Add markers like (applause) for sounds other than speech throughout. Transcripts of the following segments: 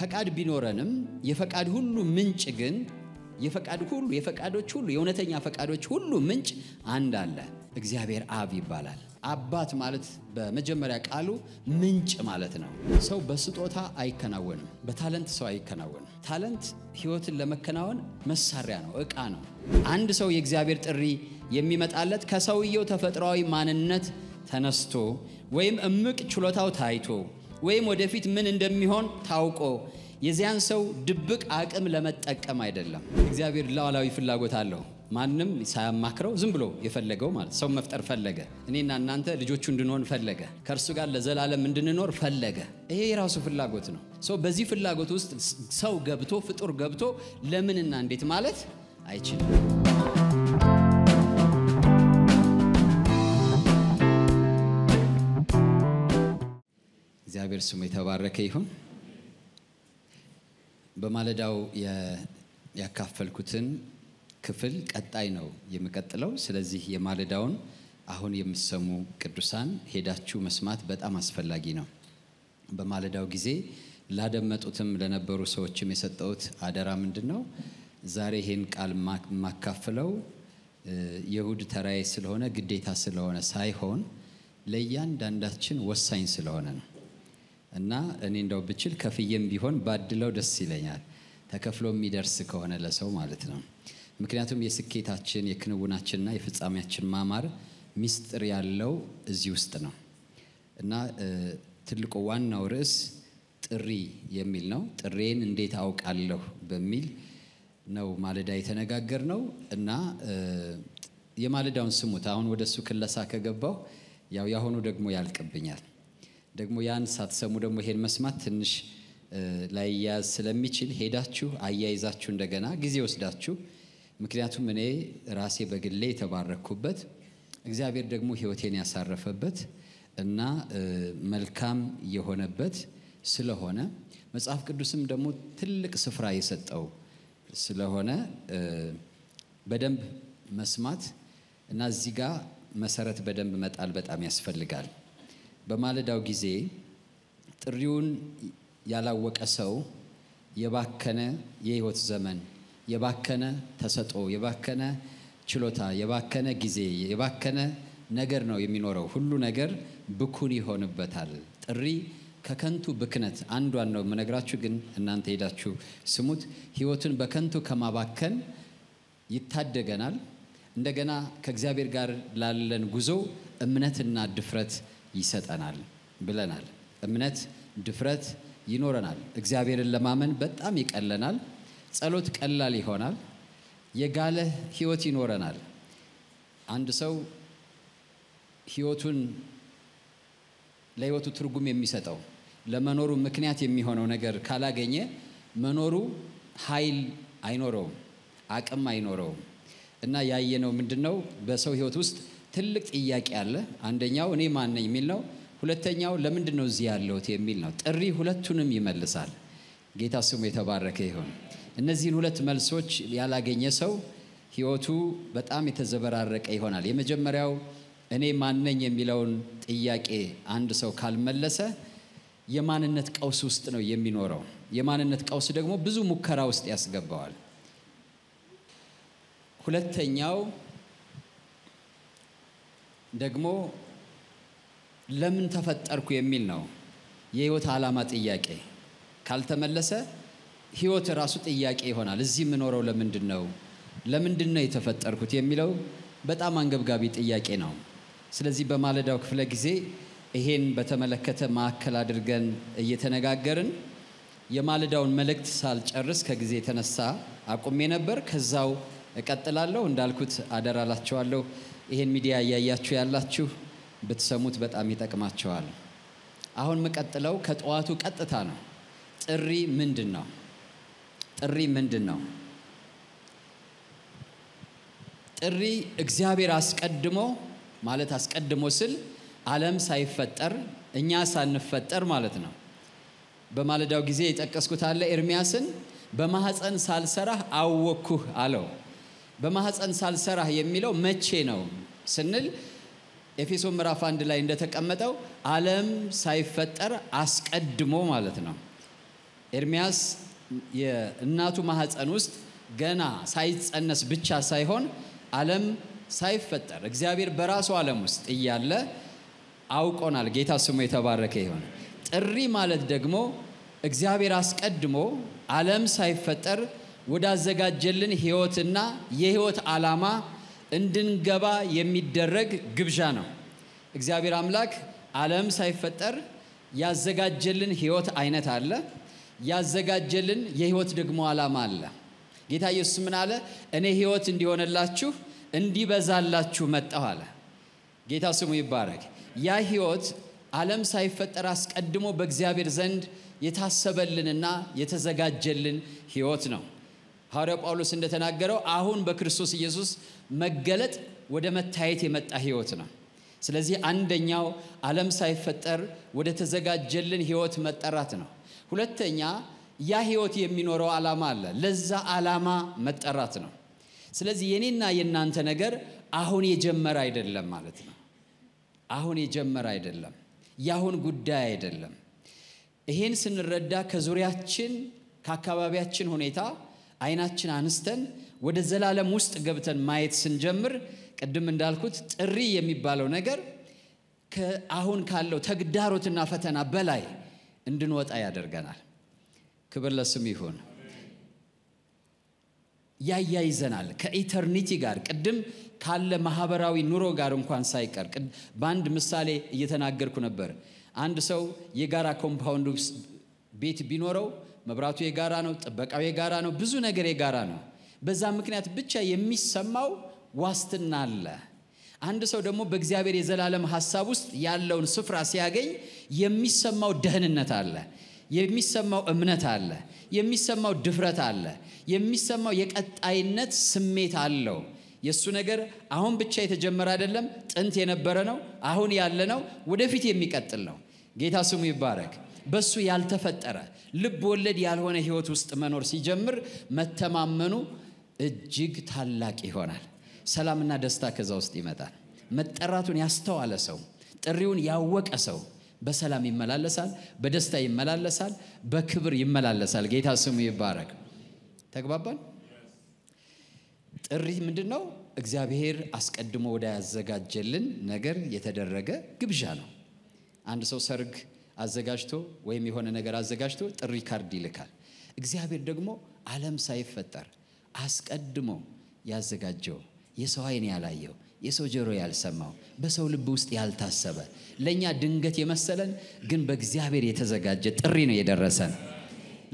ፈቃድ ቢኖረንም የፈቃድ ሁሉ ምንጭ ግን የፈቃድ ሁሉ የፈቃዶች ሁሉ የእውነተኛ ፈቃዶች ሁሉ ምንጭ አንድ አለ፣ እግዚአብሔር አብ ይባላል። አባት ማለት በመጀመሪያ ቃሉ ምንጭ ማለት ነው። ሰው በስጦታ አይከናወንም። በታለንት ሰው አይከናወንም። ታለንት ህይወትን ለመከናወን መሳሪያ ነው፣ እቃ ነው። አንድ ሰው የእግዚአብሔር ጥሪ የሚመጣለት ከሰውየው ተፈጥሯዊ ማንነት ተነስቶ ወይም እምቅ ችሎታው ታይቶ ወይም ወደፊት ምን እንደሚሆን ታውቆ የዚያን ሰው ድብቅ አቅም ለመጠቀም አይደለም። እግዚአብሔር ሉዓላዊ ፍላጎት አለው። ማንም ሳያማክረው ዝም ብሎ የፈለገው ማለት ሰው መፍጠር ፈለገ። እኔና እናንተ ልጆቹ እንድንሆን ፈለገ። ከእርሱ ጋር ለዘላለም እንድንኖር ፈለገ። ይሄ የራሱ ፍላጎት ነው። ሰው በዚህ ፍላጎት ውስጥ ሰው ገብቶ ፍጡር ገብቶ ለምንና እንዴት ማለት አይችልም። እግዚአብሔር ስሙ የተባረከ ይሁን። በማለዳው ያካፈልኩትን ክፍል ቀጣይ ነው የምቀጥለው። ስለዚህ የማለዳውን አሁን የምሰሙ ቅዱሳን ሄዳችሁ መስማት በጣም አስፈላጊ ነው። በማለዳው ጊዜ ላደመጡትም ለነበሩ ሰዎችም የሰጠውት አደራ ምንድን ነው? ዛሬ ይህን ቃል የማካፍለው የሁድ ተራዬ ስለሆነ ግዴታ ስለሆነ ሳይሆን ለእያንዳንዳችን ወሳኝ ስለሆነ ነው። እና እኔ እንደው ብችል ከፍዬም ቢሆን ባድለው ደስ ይለኛል። ተከፍሎ የሚደርስ ከሆነ ለሰው ማለት ነው። ምክንያቱም የስኬታችን የክንውናችንና የፍጻሜያችን ማማር ሚስጥር ያለው እዚህ ውስጥ ነው እና ትልቁ ዋናው ርዕስ ጥሪ የሚል ነው። ጥሬን እንዴት አውቃለሁ በሚል ነው ማለዳ የተነጋገር ነው እና የማለዳውን ስሙት። አሁን ወደ እሱ ክለሳ ከገባው ያው ያሁኑ ደግሞ ያልቅብኛል። ደግሞ ያን ሳትሰሙ ደግሞ ይሄን መስማት ትንሽ ላይያዝ ስለሚችል ሄዳችሁ አያይዛችሁ እንደገና ጊዜ ወስዳችሁ ምክንያቱም እኔ ራሴ በግሌ የተባረኩበት እግዚአብሔር ደግሞ ህይወቴን ያሳረፈበት እና መልካም የሆነበት ስለሆነ መጽሐፍ ቅዱስም ደግሞ ትልቅ ስፍራ የሰጠው ስለሆነ በደንብ መስማት እና እዚህ ጋር መሰረት በደንብ መጣል በጣም ያስፈልጋል። በማለዳው ጊዜ ጥሪውን ያላወቀ ሰው የባከነ የህይወት ዘመን፣ የባከነ ተሰጦ የባከነ ችሎታ፣ የባከነ ጊዜ፣ የባከነ ነገር ነው የሚኖረው። ሁሉ ነገር ብኩን ይሆንበታል። ጥሪ ከከንቱ ብክነት አንዷን ነው የምነግራችሁ፣ ግን እናንተ ሄዳችሁ ስሙት። ህይወቱን በከንቱ ከማባከን ይታደገናል። እንደገና ከእግዚአብሔር ጋር ላለን ጉዞ እምነትና ድፍረት ይሰጠናል ብለናል። እምነት፣ ድፍረት ይኖረናል። እግዚአብሔርን ለማመን በጣም ይቀለናል። ጸሎት ቀላል ይሆናል። የጋለ ህይወት ይኖረናል። አንድ ሰው ህይወቱን ለህይወቱ ትርጉም የሚሰጠው ለመኖሩ ምክንያት የሚሆነው ነገር ካላገኘ መኖሩ ኃይል አይኖረውም፣ አቅም አይኖረውም እና ያየነው ምንድን ነው በሰው ህይወት ውስጥ ትልቅ ጥያቄ አለ። አንደኛው እኔ ማን ነኝ የሚል ነው። ሁለተኛው ለምንድን ነው እዚህ ያለሁት የሚል ነው። ጥሪ ሁለቱንም ይመልሳል። ጌታ ስሙ የተባረከ ይሁን። እነዚህን ሁለት መልሶች ያላገኘ ሰው ህይወቱ በጣም የተዘበራረቀ ይሆናል። የመጀመሪያው እኔ ማነኝ የሚለውን ጥያቄ አንድ ሰው ካልመለሰ የማንነት ቀውስ ውስጥ ነው የሚኖረው። የማንነት ቀውስ ደግሞ ብዙ ሙከራ ውስጥ ያስገባዋል። ሁለተኛው ደግሞ ለምን ተፈጠርኩ የሚል ነው የህይወት ዓላማ ጥያቄ ካልተመለሰ ህይወት ራሱ ጥያቄ ይሆናል እዚህ የምኖረው ለምንድን ነው ለምንድን ነው የተፈጠርኩት የሚለው በጣም አንገብጋቢ ጥያቄ ነው ስለዚህ በማለዳው ክፍለ ጊዜ ይሄን በተመለከተ ማዕከል አድርገን እየተነጋገርን የማለዳውን መልእክት ሳልጨርስ ከጊዜ የተነሳ አቁሜ ነበር ከዛው እቀጥላለሁ እንዳልኩት አደራላቸዋለሁ? ይህን ሚዲያ እያያችሁ ያላችሁ ብትሰሙት በጣም ይጠቅማቸዋል። አሁን የምቀጥለው ከጠዋቱ ቀጥታ ነው። ጥሪ ምንድን ነው? ጥሪ ምንድን ነው? ጥሪ እግዚአብሔር አስቀድሞ ማለት አስቀድሞ ስል ዓለም ሳይፈጠር እኛ ሳንፈጠር ማለት ነው። በማለዳው ጊዜ የጠቀስኩት አለ ኤርሚያስን በማህፀን ሳልሰራህ አወኩህ አለው። በማህፀን ሳልሰራህ የሚለው መቼ ነው ስንል ኤፌሶ ምዕራፍ አንድ ላይ እንደተቀመጠው አለም ሳይፈጠር አስቀድሞ ማለት ነው። ኤርሚያስ የእናቱ ማህፀን ውስጥ ገና ሳይጸነስ ብቻ ሳይሆን አለም ሳይፈጠር እግዚአብሔር በራሱ ዓለም ውስጥ እያለ አውቆናል። ጌታ ስሙ የተባረከ ይሆን። ጥሪ ማለት ደግሞ እግዚአብሔር አስቀድሞ አለም ሳይፈጠር ወዳዘጋጀልን ህይወትና የህይወት ዓላማ እንድንገባ የሚደረግ ግብዣ ነው። እግዚአብሔር አምላክ ዓለም ሳይፈጠር ያዘጋጀልን ህይወት አይነት አለ። ያዘጋጀልን የህይወት ደግሞ ዓላማ አለ። ጌታ ኢየሱስ ምን አለ? እኔ ህይወት እንዲሆንላችሁ እንዲበዛላችሁ መጣሁ አለ። ጌታ ስሙ ይባረክ። ያ ህይወት ዓለም ሳይፈጠር አስቀድሞ በእግዚአብሔር ዘንድ የታሰበልንና የተዘጋጀልን ህይወት ነው። ሐዋርያው ጳውሎስ እንደተናገረው አሁን በክርስቶስ ኢየሱስ መገለጥ ወደ መታየት የመጣ ህይወት ነው። ስለዚህ አንደኛው ዓለም ሳይፈጠር ወደ ተዘጋጀልን ህይወት መጠራት ነው። ሁለተኛ ያ ህይወት የሚኖረው ዓላማ አለ። ለዛ ዓላማ መጠራት ነው። ስለዚህ የኔና የእናንተ ነገር አሁን የጀመረ አይደለም ማለት ነው። አሁን የጀመረ አይደለም፣ የአሁን ጉዳይ አይደለም። ይሄን ስንረዳ ከዙሪያችን ከአካባቢያችን ሁኔታ አይናችን አንስተን ወደ ዘላለም ውስጥ ገብተን ማየት ስንጀምር ቅድም እንዳልኩት ጥሪ የሚባለው ነገር ከአሁን ካለው ተግዳሮትና ፈተና በላይ እንድንወጣ ያደርገናል። ክብር ለስም ይሁን። ያያይዘናል ከኢተርኒቲ ጋር ቅድም ካለ ማህበራዊ ኑሮ ጋር እንኳን ሳይቀር በአንድ ምሳሌ እየተናገርኩ ነበር። አንድ ሰው የጋራ ኮምፓውንድ ቤት ቢኖረው መብራቱ የጋራ ነው፣ ጥበቃው የጋራ ነው፣ ብዙ ነገር የጋራ ነው። በዛ ምክንያት ብቻ የሚሰማው ዋስትና አለ። አንድ ሰው ደግሞ በእግዚአብሔር የዘላለም ሀሳብ ውስጥ ያለውን ስፍራ ሲያገኝ የሚሰማው ደህንነት አለ፣ የሚሰማው እምነት አለ፣ የሚሰማው ድፍረት አለ፣ የሚሰማው የቀጣይነት ስሜት አለው። የእሱ ነገር አሁን ብቻ የተጀመረ አይደለም፣ ጥንት የነበረ ነው፣ አሁን ያለ ነው፣ ወደፊት የሚቀጥል ነው። ጌታ ስሙ ይባረክ። በሱ ያልተፈጠረ ልብ ወለድ ያልሆነ ህይወት ውስጥ መኖር ሲጀምር መተማመኑ እጅግ ታላቅ ይሆናል። ሰላምና ደስታ ከዛ ውስጥ ይመጣል። መጠራቱን ያስተዋለ ሰው፣ ጥሪውን ያወቀ ሰው በሰላም ይመላለሳል፣ በደስታ ይመላለሳል፣ በክብር ይመላለሳል። ጌታ ስሙ ይባረግ ተግባባል ጥሪ ምንድን ነው? እግዚአብሔር አስቀድሞ ወዳያዘጋጀልን ነገር የተደረገ ግብዣ ነው። አንድ ሰው ሰርግ አዘጋጅቶ ወይም የሆነ ነገር አዘጋጅቶ ጥሪ ካርድ ይልካል። እግዚአብሔር ደግሞ ዓለም ሳይፈጠር አስቀድሞ ያዘጋጀው የሰው አይን ያላየው የሰው ጆሮ ያልሰማው በሰው ልብ ውስጥ ያልታሰበ ለእኛ ድንገት የመሰለን ግን በእግዚአብሔር የተዘጋጀ ጥሪ ነው የደረሰን።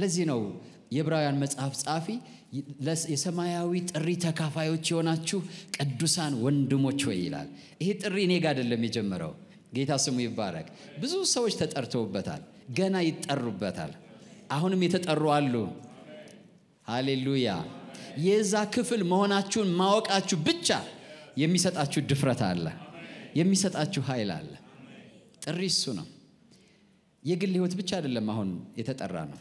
ለዚህ ነው የዕብራውያን መጽሐፍ ጸሐፊ የሰማያዊ ጥሪ ተካፋዮች የሆናችሁ ቅዱሳን ወንድሞች ሆይ ይላል። ይሄ ጥሪ እኔ ጋር አይደለም የጀመረው ጌታ ስሙ ይባረክ። ብዙ ሰዎች ተጠርተውበታል፣ ገና ይጠሩበታል። አሁንም የተጠሩ አሉ። ሃሌሉያ! የዛ ክፍል መሆናችሁን ማወቃችሁ ብቻ የሚሰጣችሁ ድፍረት አለ፣ የሚሰጣችሁ ኃይል አለ። ጥሪ እሱ ነው። የግል ህይወት ብቻ አይደለም አሁን የተጠራ ነው።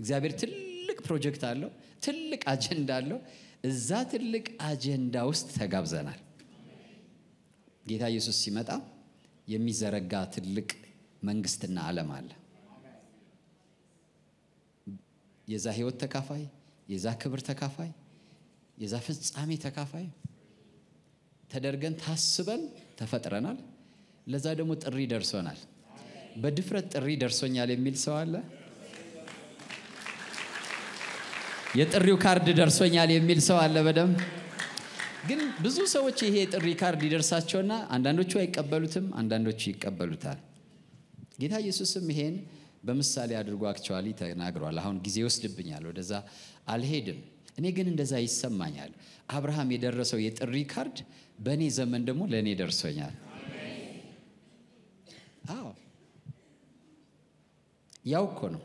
እግዚአብሔር ትልቅ ፕሮጀክት አለው፣ ትልቅ አጀንዳ አለው። እዛ ትልቅ አጀንዳ ውስጥ ተጋብዘናል። ጌታ ኢየሱስ ሲመጣ የሚዘረጋ ትልቅ መንግስትና ዓለም አለ። የዛ ህይወት ተካፋይ፣ የዛ ክብር ተካፋይ፣ የዛ ፍጻሜ ተካፋይ ተደርገን ታስበን ተፈጥረናል። ለዛ ደግሞ ጥሪ ደርሶናል። በድፍረት ጥሪ ደርሶኛል የሚል ሰው አለ? የጥሪው ካርድ ደርሶኛል የሚል ሰው አለ? በደንብ ግን ብዙ ሰዎች ይሄ ጥሪ ካርድ ይደርሳቸውና አንዳንዶቹ አይቀበሉትም፣ አንዳንዶቹ ይቀበሉታል። ጌታ ኢየሱስም ይሄን በምሳሌ አድርጎ አክቸዋሊ ተናግሯል። አሁን ጊዜ ወስድብኛል ወደዛ አልሄድም። እኔ ግን እንደዛ ይሰማኛል። አብርሃም የደረሰው የጥሪ ካርድ በእኔ ዘመን ደግሞ ለእኔ ደርሶኛል። አዎ ያው እኮ ነው።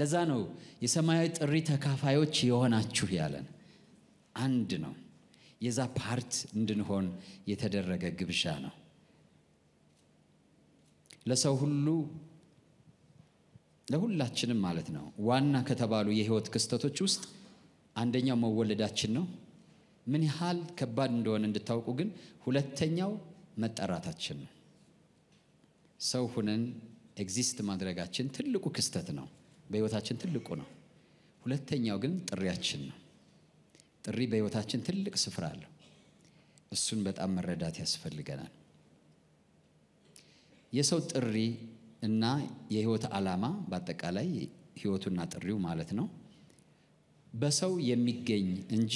ለዛ ነው የሰማያዊ ጥሪ ተካፋዮች የሆናችሁ ያለን አንድ ነው። የዛ ፓርት እንድንሆን የተደረገ ግብዣ ነው። ለሰው ሁሉ ለሁላችንም ማለት ነው። ዋና ከተባሉ የህይወት ክስተቶች ውስጥ አንደኛው መወለዳችን ነው። ምን ያህል ከባድ እንደሆነ እንድታውቁ ግን፣ ሁለተኛው መጠራታችን ነው። ሰው ሁነን ኤግዚስት ማድረጋችን ትልቁ ክስተት ነው፣ በህይወታችን ትልቁ ነው። ሁለተኛው ግን ጥሪያችን ነው። ጥሪ በህይወታችን ትልቅ ስፍራ አለው። እሱን በጣም መረዳት ያስፈልገናል። የሰው ጥሪ እና የህይወት ዓላማ በአጠቃላይ ህይወቱና ጥሪው ማለት ነው በሰው የሚገኝ እንጂ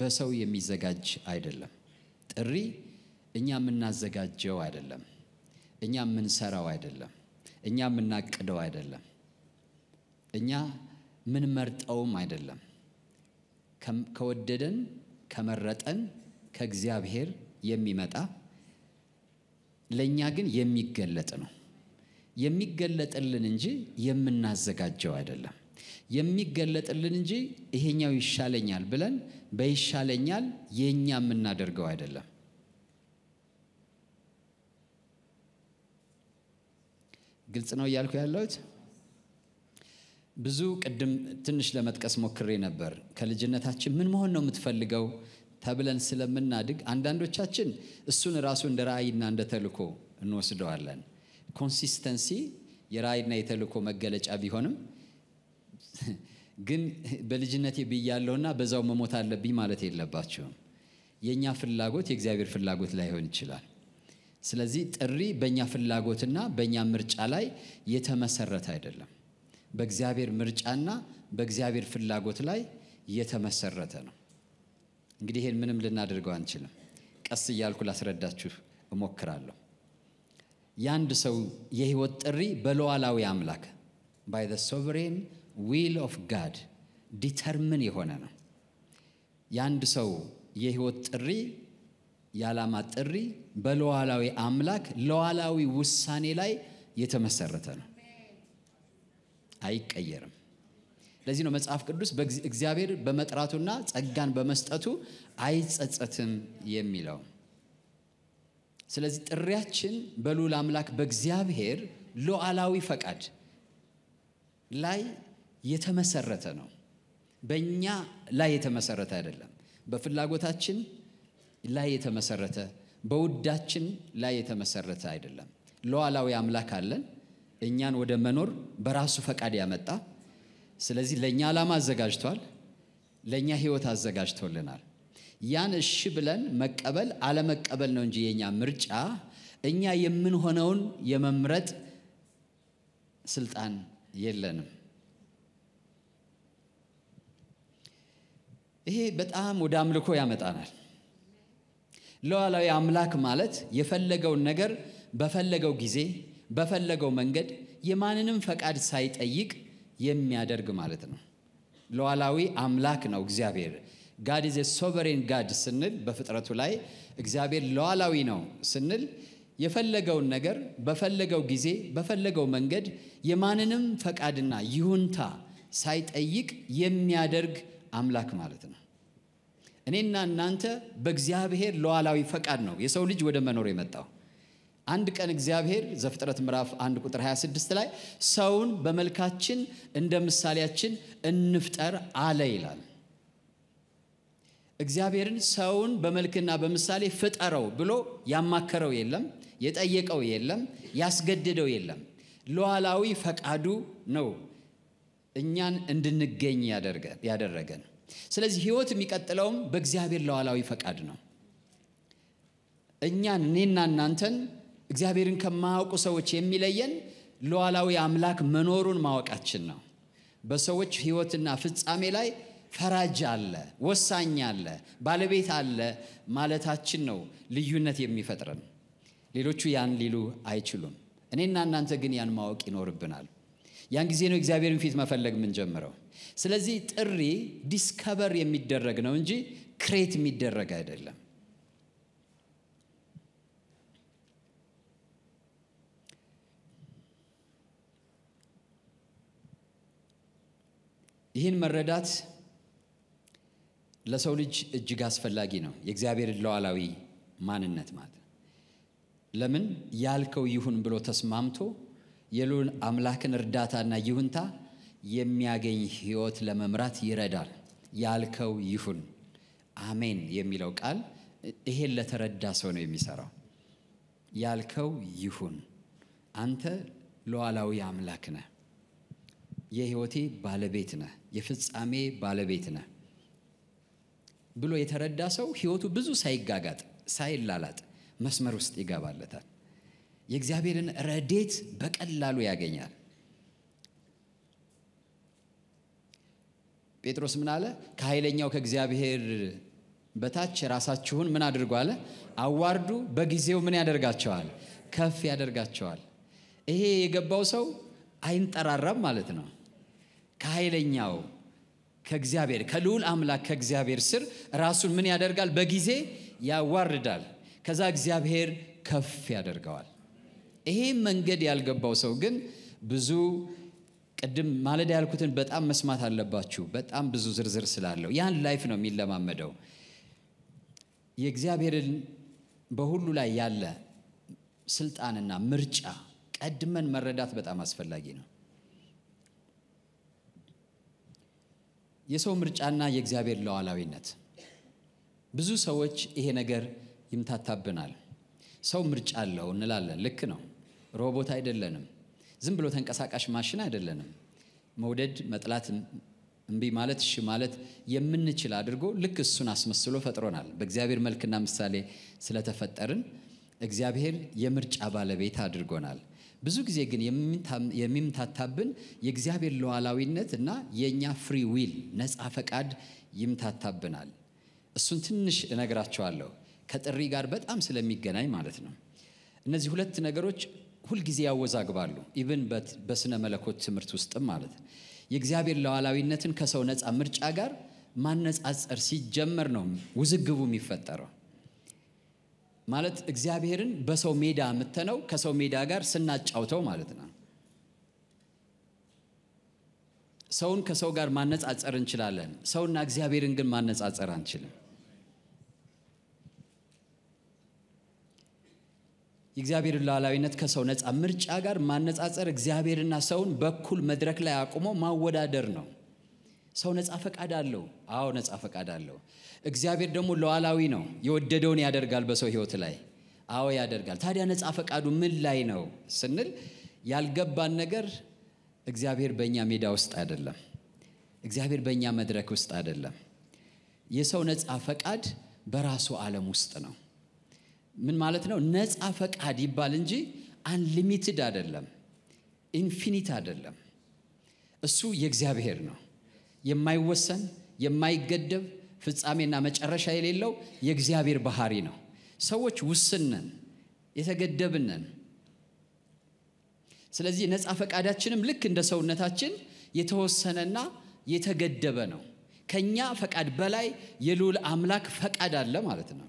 በሰው የሚዘጋጅ አይደለም። ጥሪ እኛ የምናዘጋጀው አይደለም። እኛ የምንሰራው አይደለም። እኛ የምናቅደው አይደለም። እኛ ምንመርጠውም አይደለም። ከወደደን ከመረጠን ከእግዚአብሔር የሚመጣ ለእኛ ግን የሚገለጥ ነው። የሚገለጥልን እንጂ የምናዘጋጀው አይደለም። የሚገለጥልን እንጂ ይሄኛው ይሻለኛል ብለን በይሻለኛል የእኛ የምናደርገው አይደለም። ግልጽ ነው እያልኩ ያለሁት። ብዙ ቅድም ትንሽ ለመጥቀስ ሞክሬ ነበር። ከልጅነታችን ምን መሆን ነው የምትፈልገው ተብለን ስለምናድግ አንዳንዶቻችን እሱን ራሱ እንደ ራእይና እንደ ተልኮ እንወስደዋለን። ኮንሲስተንሲ የራእይና የተልኮ መገለጫ ቢሆንም ግን በልጅነቴ ብያለሁና በዛው መሞት አለብኝ ማለት የለባቸውም። የእኛ ፍላጎት የእግዚአብሔር ፍላጎት ላይሆን ይችላል። ስለዚህ ጥሪ በእኛ ፍላጎትና በእኛ ምርጫ ላይ የተመሰረተ አይደለም። በእግዚአብሔር ምርጫና በእግዚአብሔር ፍላጎት ላይ የተመሰረተ ነው። እንግዲህ ይህን ምንም ልናደርገው አንችልም። ቀስ እያልኩ ላስረዳችሁ እሞክራለሁ። የአንድ ሰው የህይወት ጥሪ በሉዓላዊ አምላክ ባይ ዘ ሶቨሬን ዊል ኦፍ ጋድ ዲተርምን የሆነ ነው። የአንድ ሰው የህይወት ጥሪ የዓላማ ጥሪ በሉዓላዊ አምላክ ሉዓላዊ ውሳኔ ላይ የተመሰረተ ነው። አይቀየርም። ለዚህ ነው መጽሐፍ ቅዱስ እግዚአብሔር በመጥራቱና ጸጋን በመስጠቱ አይጸጸትም የሚለው። ስለዚህ ጥሪያችን በልዑል አምላክ በእግዚአብሔር ሉዓላዊ ፈቃድ ላይ የተመሰረተ ነው። በእኛ ላይ የተመሰረተ አይደለም። በፍላጎታችን ላይ የተመሰረተ፣ በውዳችን ላይ የተመሰረተ አይደለም። ሉዓላዊ አምላክ አለን። እኛን ወደ መኖር በራሱ ፈቃድ ያመጣ ስለዚህ ለእኛ ዓላማ አዘጋጅቷል ለእኛ ህይወት አዘጋጅቶልናል ያን እሺ ብለን መቀበል አለመቀበል ነው እንጂ የኛ ምርጫ እኛ የምንሆነውን የመምረጥ ስልጣን የለንም ይሄ በጣም ወደ አምልኮ ያመጣናል ለዋላዊ አምላክ ማለት የፈለገውን ነገር በፈለገው ጊዜ በፈለገው መንገድ የማንንም ፈቃድ ሳይጠይቅ የሚያደርግ ማለት ነው። ሉዓላዊ አምላክ ነው እግዚአብሔር። ጋድ ዘ ሶቨሬን ጋድ ስንል በፍጥረቱ ላይ እግዚአብሔር ሉዓላዊ ነው ስንል የፈለገውን ነገር በፈለገው ጊዜ በፈለገው መንገድ የማንንም ፈቃድና ይሁንታ ሳይጠይቅ የሚያደርግ አምላክ ማለት ነው። እኔና እናንተ በእግዚአብሔር ለዋላዊ ፈቃድ ነው የሰው ልጅ ወደ መኖር የመጣው። አንድ ቀን እግዚአብሔር ዘፍጥረት ምዕራፍ 1 ቁጥር 26 ላይ ሰውን በመልካችን እንደ ምሳሌያችን እንፍጠር አለ ይላል። እግዚአብሔርን ሰውን በመልክና በምሳሌ ፍጠረው ብሎ ያማከረው የለም፣ የጠየቀው የለም፣ ያስገደደው የለም። ሉዓላዊ ፈቃዱ ነው እኛን እንድንገኝ ያደረገን። ስለዚህ ህይወት የሚቀጥለውም በእግዚአብሔር ሉዓላዊ ፈቃድ ነው። እኛን እኔና እናንተን እግዚአብሔርን ከማያውቁ ሰዎች የሚለየን ሉዓላዊ አምላክ መኖሩን ማወቃችን ነው። በሰዎች ህይወትና ፍጻሜ ላይ ፈራጅ አለ፣ ወሳኝ አለ፣ ባለቤት አለ ማለታችን ነው ልዩነት የሚፈጥረን። ሌሎቹ ያን ሊሉ አይችሉም። እኔና እናንተ ግን ያን ማወቅ ይኖርብናል። ያን ጊዜ ነው እግዚአብሔርን ፊት መፈለግ ምንጀምረው ስለዚህ ጥሪ ዲስከቨር የሚደረግ ነው እንጂ ክሬት የሚደረግ አይደለም። ይህን መረዳት ለሰው ልጅ እጅግ አስፈላጊ ነው። የእግዚአብሔር ለዋላዊ ማንነት ማለት ነው። ለምን ያልከው ይሁን ብሎ ተስማምቶ የሉን አምላክን እርዳታና ይሁንታ የሚያገኝ ህይወት ለመምራት ይረዳል። ያልከው ይሁን አሜን የሚለው ቃል ይሄን ለተረዳ ሰው ነው የሚሰራው። ያልከው ይሁን አንተ ለዋላዊ አምላክ ነህ። የህይወቴ ባለቤት ነህ፣ የፍጻሜ ባለቤት ነህ ብሎ የተረዳ ሰው ህይወቱ ብዙ ሳይጋጋጥ ሳይላላጥ መስመር ውስጥ ይገባለታል። የእግዚአብሔርን ረዴት በቀላሉ ያገኛል። ጴጥሮስ ምን አለ? ከኃይለኛው ከእግዚአብሔር በታች ራሳችሁን ምን አድርጉ አለ? አዋርዱ። በጊዜው ምን ያደርጋቸዋል? ከፍ ያደርጋቸዋል። ይሄ የገባው ሰው አይንጠራራም ማለት ነው። ከኃይለኛው ከእግዚአብሔር ከልዑል አምላክ ከእግዚአብሔር ስር ራሱን ምን ያደርጋል? በጊዜ ያዋርዳል። ከዛ እግዚአብሔር ከፍ ያደርገዋል። ይሄ መንገድ ያልገባው ሰው ግን ብዙ ቅድም ማለዳ ያልኩትን በጣም መስማት አለባችሁ። በጣም ብዙ ዝርዝር ስላለው ያን ላይፍ ነው የሚለማመደው። የእግዚአብሔርን በሁሉ ላይ ያለ ስልጣንና ምርጫ ቀድመን መረዳት በጣም አስፈላጊ ነው። የሰው ምርጫና የእግዚአብሔር ለዋላዊነት ብዙ ሰዎች ይሄ ነገር ይምታታብናል። ሰው ምርጫ አለው እንላለን። ልክ ነው። ሮቦት አይደለንም። ዝም ብሎ ተንቀሳቃሽ ማሽን አይደለንም። መውደድ፣ መጥላት፣ እምቢ ማለት፣ እሺ ማለት የምንችል አድርጎ ልክ እሱን አስመስሎ ፈጥሮናል። በእግዚአብሔር መልክና ምሳሌ ስለተፈጠርን እግዚአብሔር የምርጫ ባለቤት አድርጎናል። ብዙ ጊዜ ግን የሚምታታብን የእግዚአብሔር ለዋላዊነት እና የእኛ ፍሪ ዊል ነፃ ፈቃድ ይምታታብናል። እሱን ትንሽ እነግራቸዋለሁ ከጥሪ ጋር በጣም ስለሚገናኝ ማለት ነው። እነዚህ ሁለት ነገሮች ሁልጊዜ ያወዛግባሉ። ኢብን በስነ መለኮት ትምህርት ውስጥም ማለት ነው። የእግዚአብሔር ለዋላዊነትን ከሰው ነፃ ምርጫ ጋር ማነጻጸር ሲጀመር ነው ውዝግቡ የሚፈጠረው። ማለት እግዚአብሔርን በሰው ሜዳ የምተነው ከሰው ሜዳ ጋር ስናጫውተው ማለት ነው። ሰውን ከሰው ጋር ማነጻጸር እንችላለን። ሰውና እግዚአብሔርን ግን ማነጻጸር አንችልም። የእግዚአብሔርን ሉዓላዊነት ከሰው ነፃ ምርጫ ጋር ማነጻጸር እግዚአብሔርና ሰውን በኩል መድረክ ላይ አቁሞ ማወዳደር ነው። ሰው ነፃ ፈቃድ አለው። አዎ ነፃ ፈቃድ አለው። እግዚአብሔር ደግሞ ለዋላዊ ነው። የወደደውን ያደርጋል በሰው ህይወት ላይ። አዎ ያደርጋል። ታዲያ ነፃ ፈቃዱ ምን ላይ ነው ስንል ያልገባን ነገር እግዚአብሔር በእኛ ሜዳ ውስጥ አይደለም። እግዚአብሔር በእኛ መድረክ ውስጥ አይደለም። የሰው ነፃ ፈቃድ በራሱ ዓለም ውስጥ ነው። ምን ማለት ነው? ነፃ ፈቃድ ይባል እንጂ አንሊሚትድ አይደለም፣ ኢንፊኒት አይደለም። እሱ የእግዚአብሔር ነው። የማይወሰን የማይገደብ ፍጻሜና መጨረሻ የሌለው የእግዚአብሔር ባህሪ ነው። ሰዎች ውስንነን፣ የተገደብነን። ስለዚህ ነፃ ፈቃዳችንም ልክ እንደ ሰውነታችን የተወሰነና የተገደበ ነው። ከኛ ፈቃድ በላይ የልዑል አምላክ ፈቃድ አለ ማለት ነው።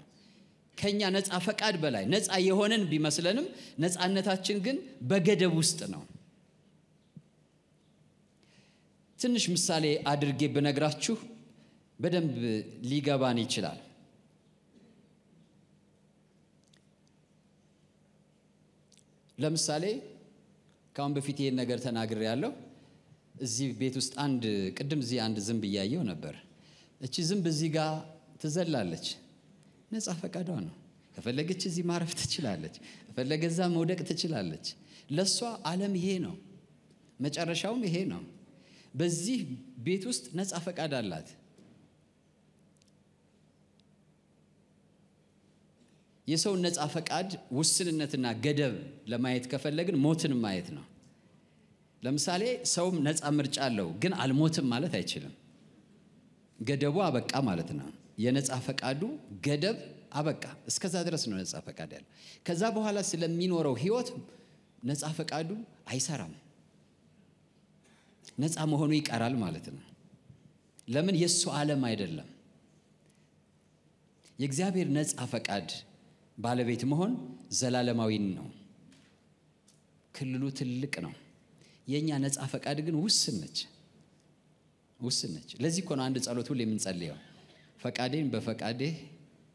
ከኛ ነፃ ፈቃድ በላይ ነፃ የሆንን ቢመስለንም ነፃነታችን ግን በገደብ ውስጥ ነው። ትንሽ ምሳሌ አድርጌ ብነግራችሁ በደንብ ሊገባን ይችላል። ለምሳሌ ከአሁን በፊት ይህን ነገር ተናግሬ ያለው እዚህ ቤት ውስጥ አንድ ቅድም እዚህ አንድ ዝንብ እያየው ነበር። እቺ ዝንብ እዚህ ጋር ትዘላለች፣ ነጻ ፈቃዷ ነው። ከፈለገች እዚህ ማረፍ ትችላለች፣ ከፈለገ እዛ መውደቅ ትችላለች። ለእሷ ዓለም ይሄ ነው፣ መጨረሻውም ይሄ ነው። በዚህ ቤት ውስጥ ነፃ ፈቃድ አላት። የሰውን ነፃ ፈቃድ ውስንነትና ገደብ ለማየት ከፈለግን ሞትን ማየት ነው። ለምሳሌ ሰውም ነፃ ምርጫ አለው፣ ግን አልሞትም ማለት አይችልም። ገደቡ አበቃ ማለት ነው። የነፃ ፈቃዱ ገደብ አበቃ። እስከዛ ድረስ ነው ነፃ ፈቃድ ያለው። ከዛ በኋላ ስለሚኖረው ህይወት ነፃ ፈቃዱ አይሰራም። ነፃ መሆኑ ይቀራል ማለት ነው። ለምን የእሱ ዓለም አይደለም። የእግዚአብሔር ነፃ ፈቃድ ባለቤት መሆን ዘላለማዊን ነው። ክልሉ ትልቅ ነው። የእኛ ነፃ ፈቃድ ግን ውስን ነች ውስን ነች። ለዚህ ኮነ አንድ ጸሎት ሁሉ የምንጸልየው ፈቃዴን በፈቃዴ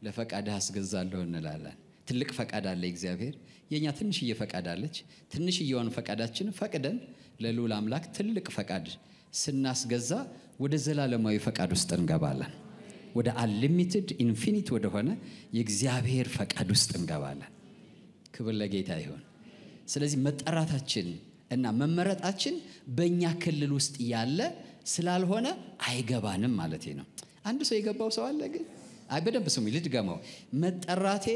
ለፈቃድህ አስገዛለሁ እንላለን። ትልቅ ፈቃድ አለ እግዚአብሔር የእኛ ትንሽዬ ፈቃድ አለች ትንሽዬዋን ፈቃዳችን ፈቅደን ለልዑል አምላክ ትልቅ ፈቃድ ስናስገዛ ወደ ዘላለማዊ ፈቃድ ውስጥ እንገባለን ወደ አንሊሚትድ ኢንፊኒት ወደሆነ የእግዚአብሔር ፈቃድ ውስጥ እንገባለን ክብር ለጌታ ይሆን ስለዚህ መጠራታችን እና መመረጣችን በእኛ ክልል ውስጥ ያለ ስላልሆነ አይገባንም ማለት ነው አንድ ሰው የገባው ሰው አለ ግን በደንብ ስሙ ልድገመው መጠራቴ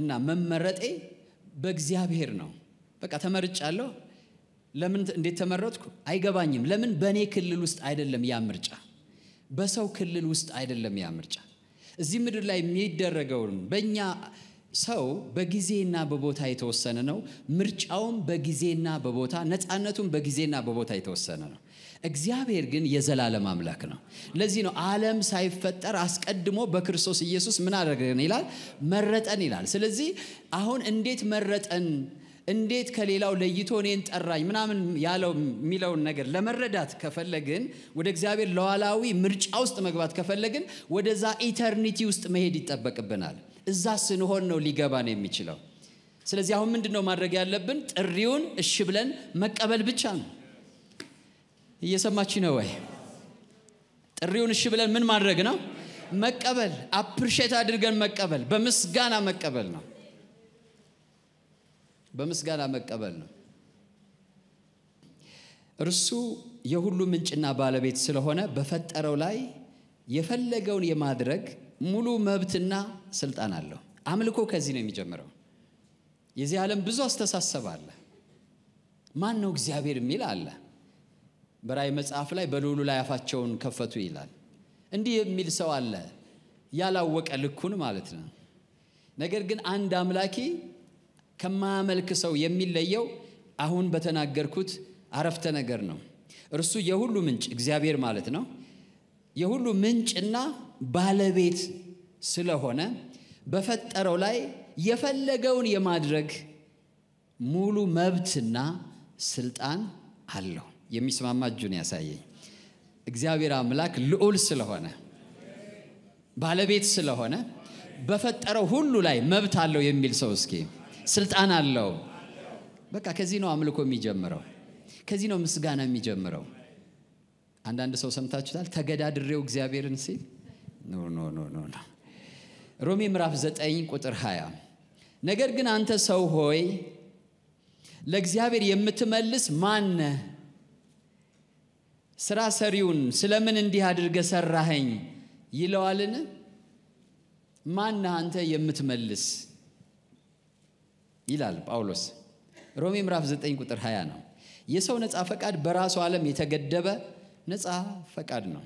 እና መመረጤ በእግዚአብሔር ነው። በቃ ተመርጫለሁ። ለምን እንዴት ተመረጥኩ አይገባኝም። ለምን በእኔ ክልል ውስጥ አይደለም ያ ምርጫ፣ በሰው ክልል ውስጥ አይደለም ያ ምርጫ። እዚህ ምድር ላይ የሚደረገውን በእኛ ሰው በጊዜና በቦታ የተወሰነ ነው። ምርጫውም በጊዜና በቦታ ነፃነቱም በጊዜና በቦታ የተወሰነ ነው። እግዚአብሔር ግን የዘላለም አምላክ ነው። ለዚህ ነው ዓለም ሳይፈጠር አስቀድሞ በክርስቶስ ኢየሱስ ምን አደረገን ይላል? መረጠን ይላል። ስለዚህ አሁን እንዴት መረጠን እንዴት ከሌላው ለይቶ እኔን ጠራኝ ምናምን ያለው የሚለውን ነገር ለመረዳት ከፈለግን ወደ እግዚአብሔር ለዋላዊ ምርጫ ውስጥ መግባት ከፈለግን ወደዛ ኢተርኒቲ ውስጥ መሄድ ይጠበቅብናል። እዛ ስንሆን ነው ሊገባን የሚችለው። ስለዚህ አሁን ምንድን ነው ማድረግ ያለብን? ጥሪውን እሽ ብለን መቀበል ብቻ ነው። እየሰማች ነው ወይ? ጥሪውን እሺ ብለን ምን ማድረግ ነው? መቀበል። አፕሪሼት አድርገን መቀበል፣ በምስጋና መቀበል ነው። በምስጋና መቀበል ነው። እርሱ የሁሉ ምንጭና ባለቤት ስለሆነ በፈጠረው ላይ የፈለገውን የማድረግ ሙሉ መብትና ስልጣን አለው። አምልኮ ከዚህ ነው የሚጀምረው። የዚህ ዓለም ብዙ አስተሳሰብ አለ። ማን ነው እግዚአብሔር የሚል አለ። በራይ መጽሐፍ ላይ በልዑሉ ላይ አፋቸውን ከፈቱ ይላል። እንዲህ የሚል ሰው አለ ያላወቀ ልኩን ማለት ነው። ነገር ግን አንድ አምላኪ ከማያመልክ ሰው የሚለየው አሁን በተናገርኩት አረፍተ ነገር ነው። እርሱ የሁሉ ምንጭ እግዚአብሔር ማለት ነው። የሁሉ ምንጭና ባለቤት ስለሆነ በፈጠረው ላይ የፈለገውን የማድረግ ሙሉ መብትና ስልጣን አለው። የሚስማማ እጁን ያሳየኝ። እግዚአብሔር አምላክ ልዑል ስለሆነ ባለቤት ስለሆነ በፈጠረው ሁሉ ላይ መብት አለው የሚል ሰው እስኪ ስልጣን አለው። በቃ ከዚህ ነው አምልኮ የሚጀምረው፣ ከዚህ ነው ምስጋና የሚጀምረው። አንዳንድ ሰው ሰምታችሁታል፣ ተገዳድሬው እግዚአብሔርን ሲል ኖ ኖ ኖ ኖ ሮሜ ምዕራፍ 9 ቁጥር 20 ነገር ግን አንተ ሰው ሆይ ለእግዚአብሔር የምትመልስ ማን ነህ? ስራ ሰሪውን ስለምን እንዲህ አድርገ ሰራኸኝ ይለዋልን? ማን አንተ የምትመልስ ይላል ጳውሎስ። ሮሜ ምዕራፍ 9 ቁጥር 20 ነው። የሰው ነፃ ፈቃድ በራሱ ዓለም የተገደበ ነፃ ፈቃድ ነው።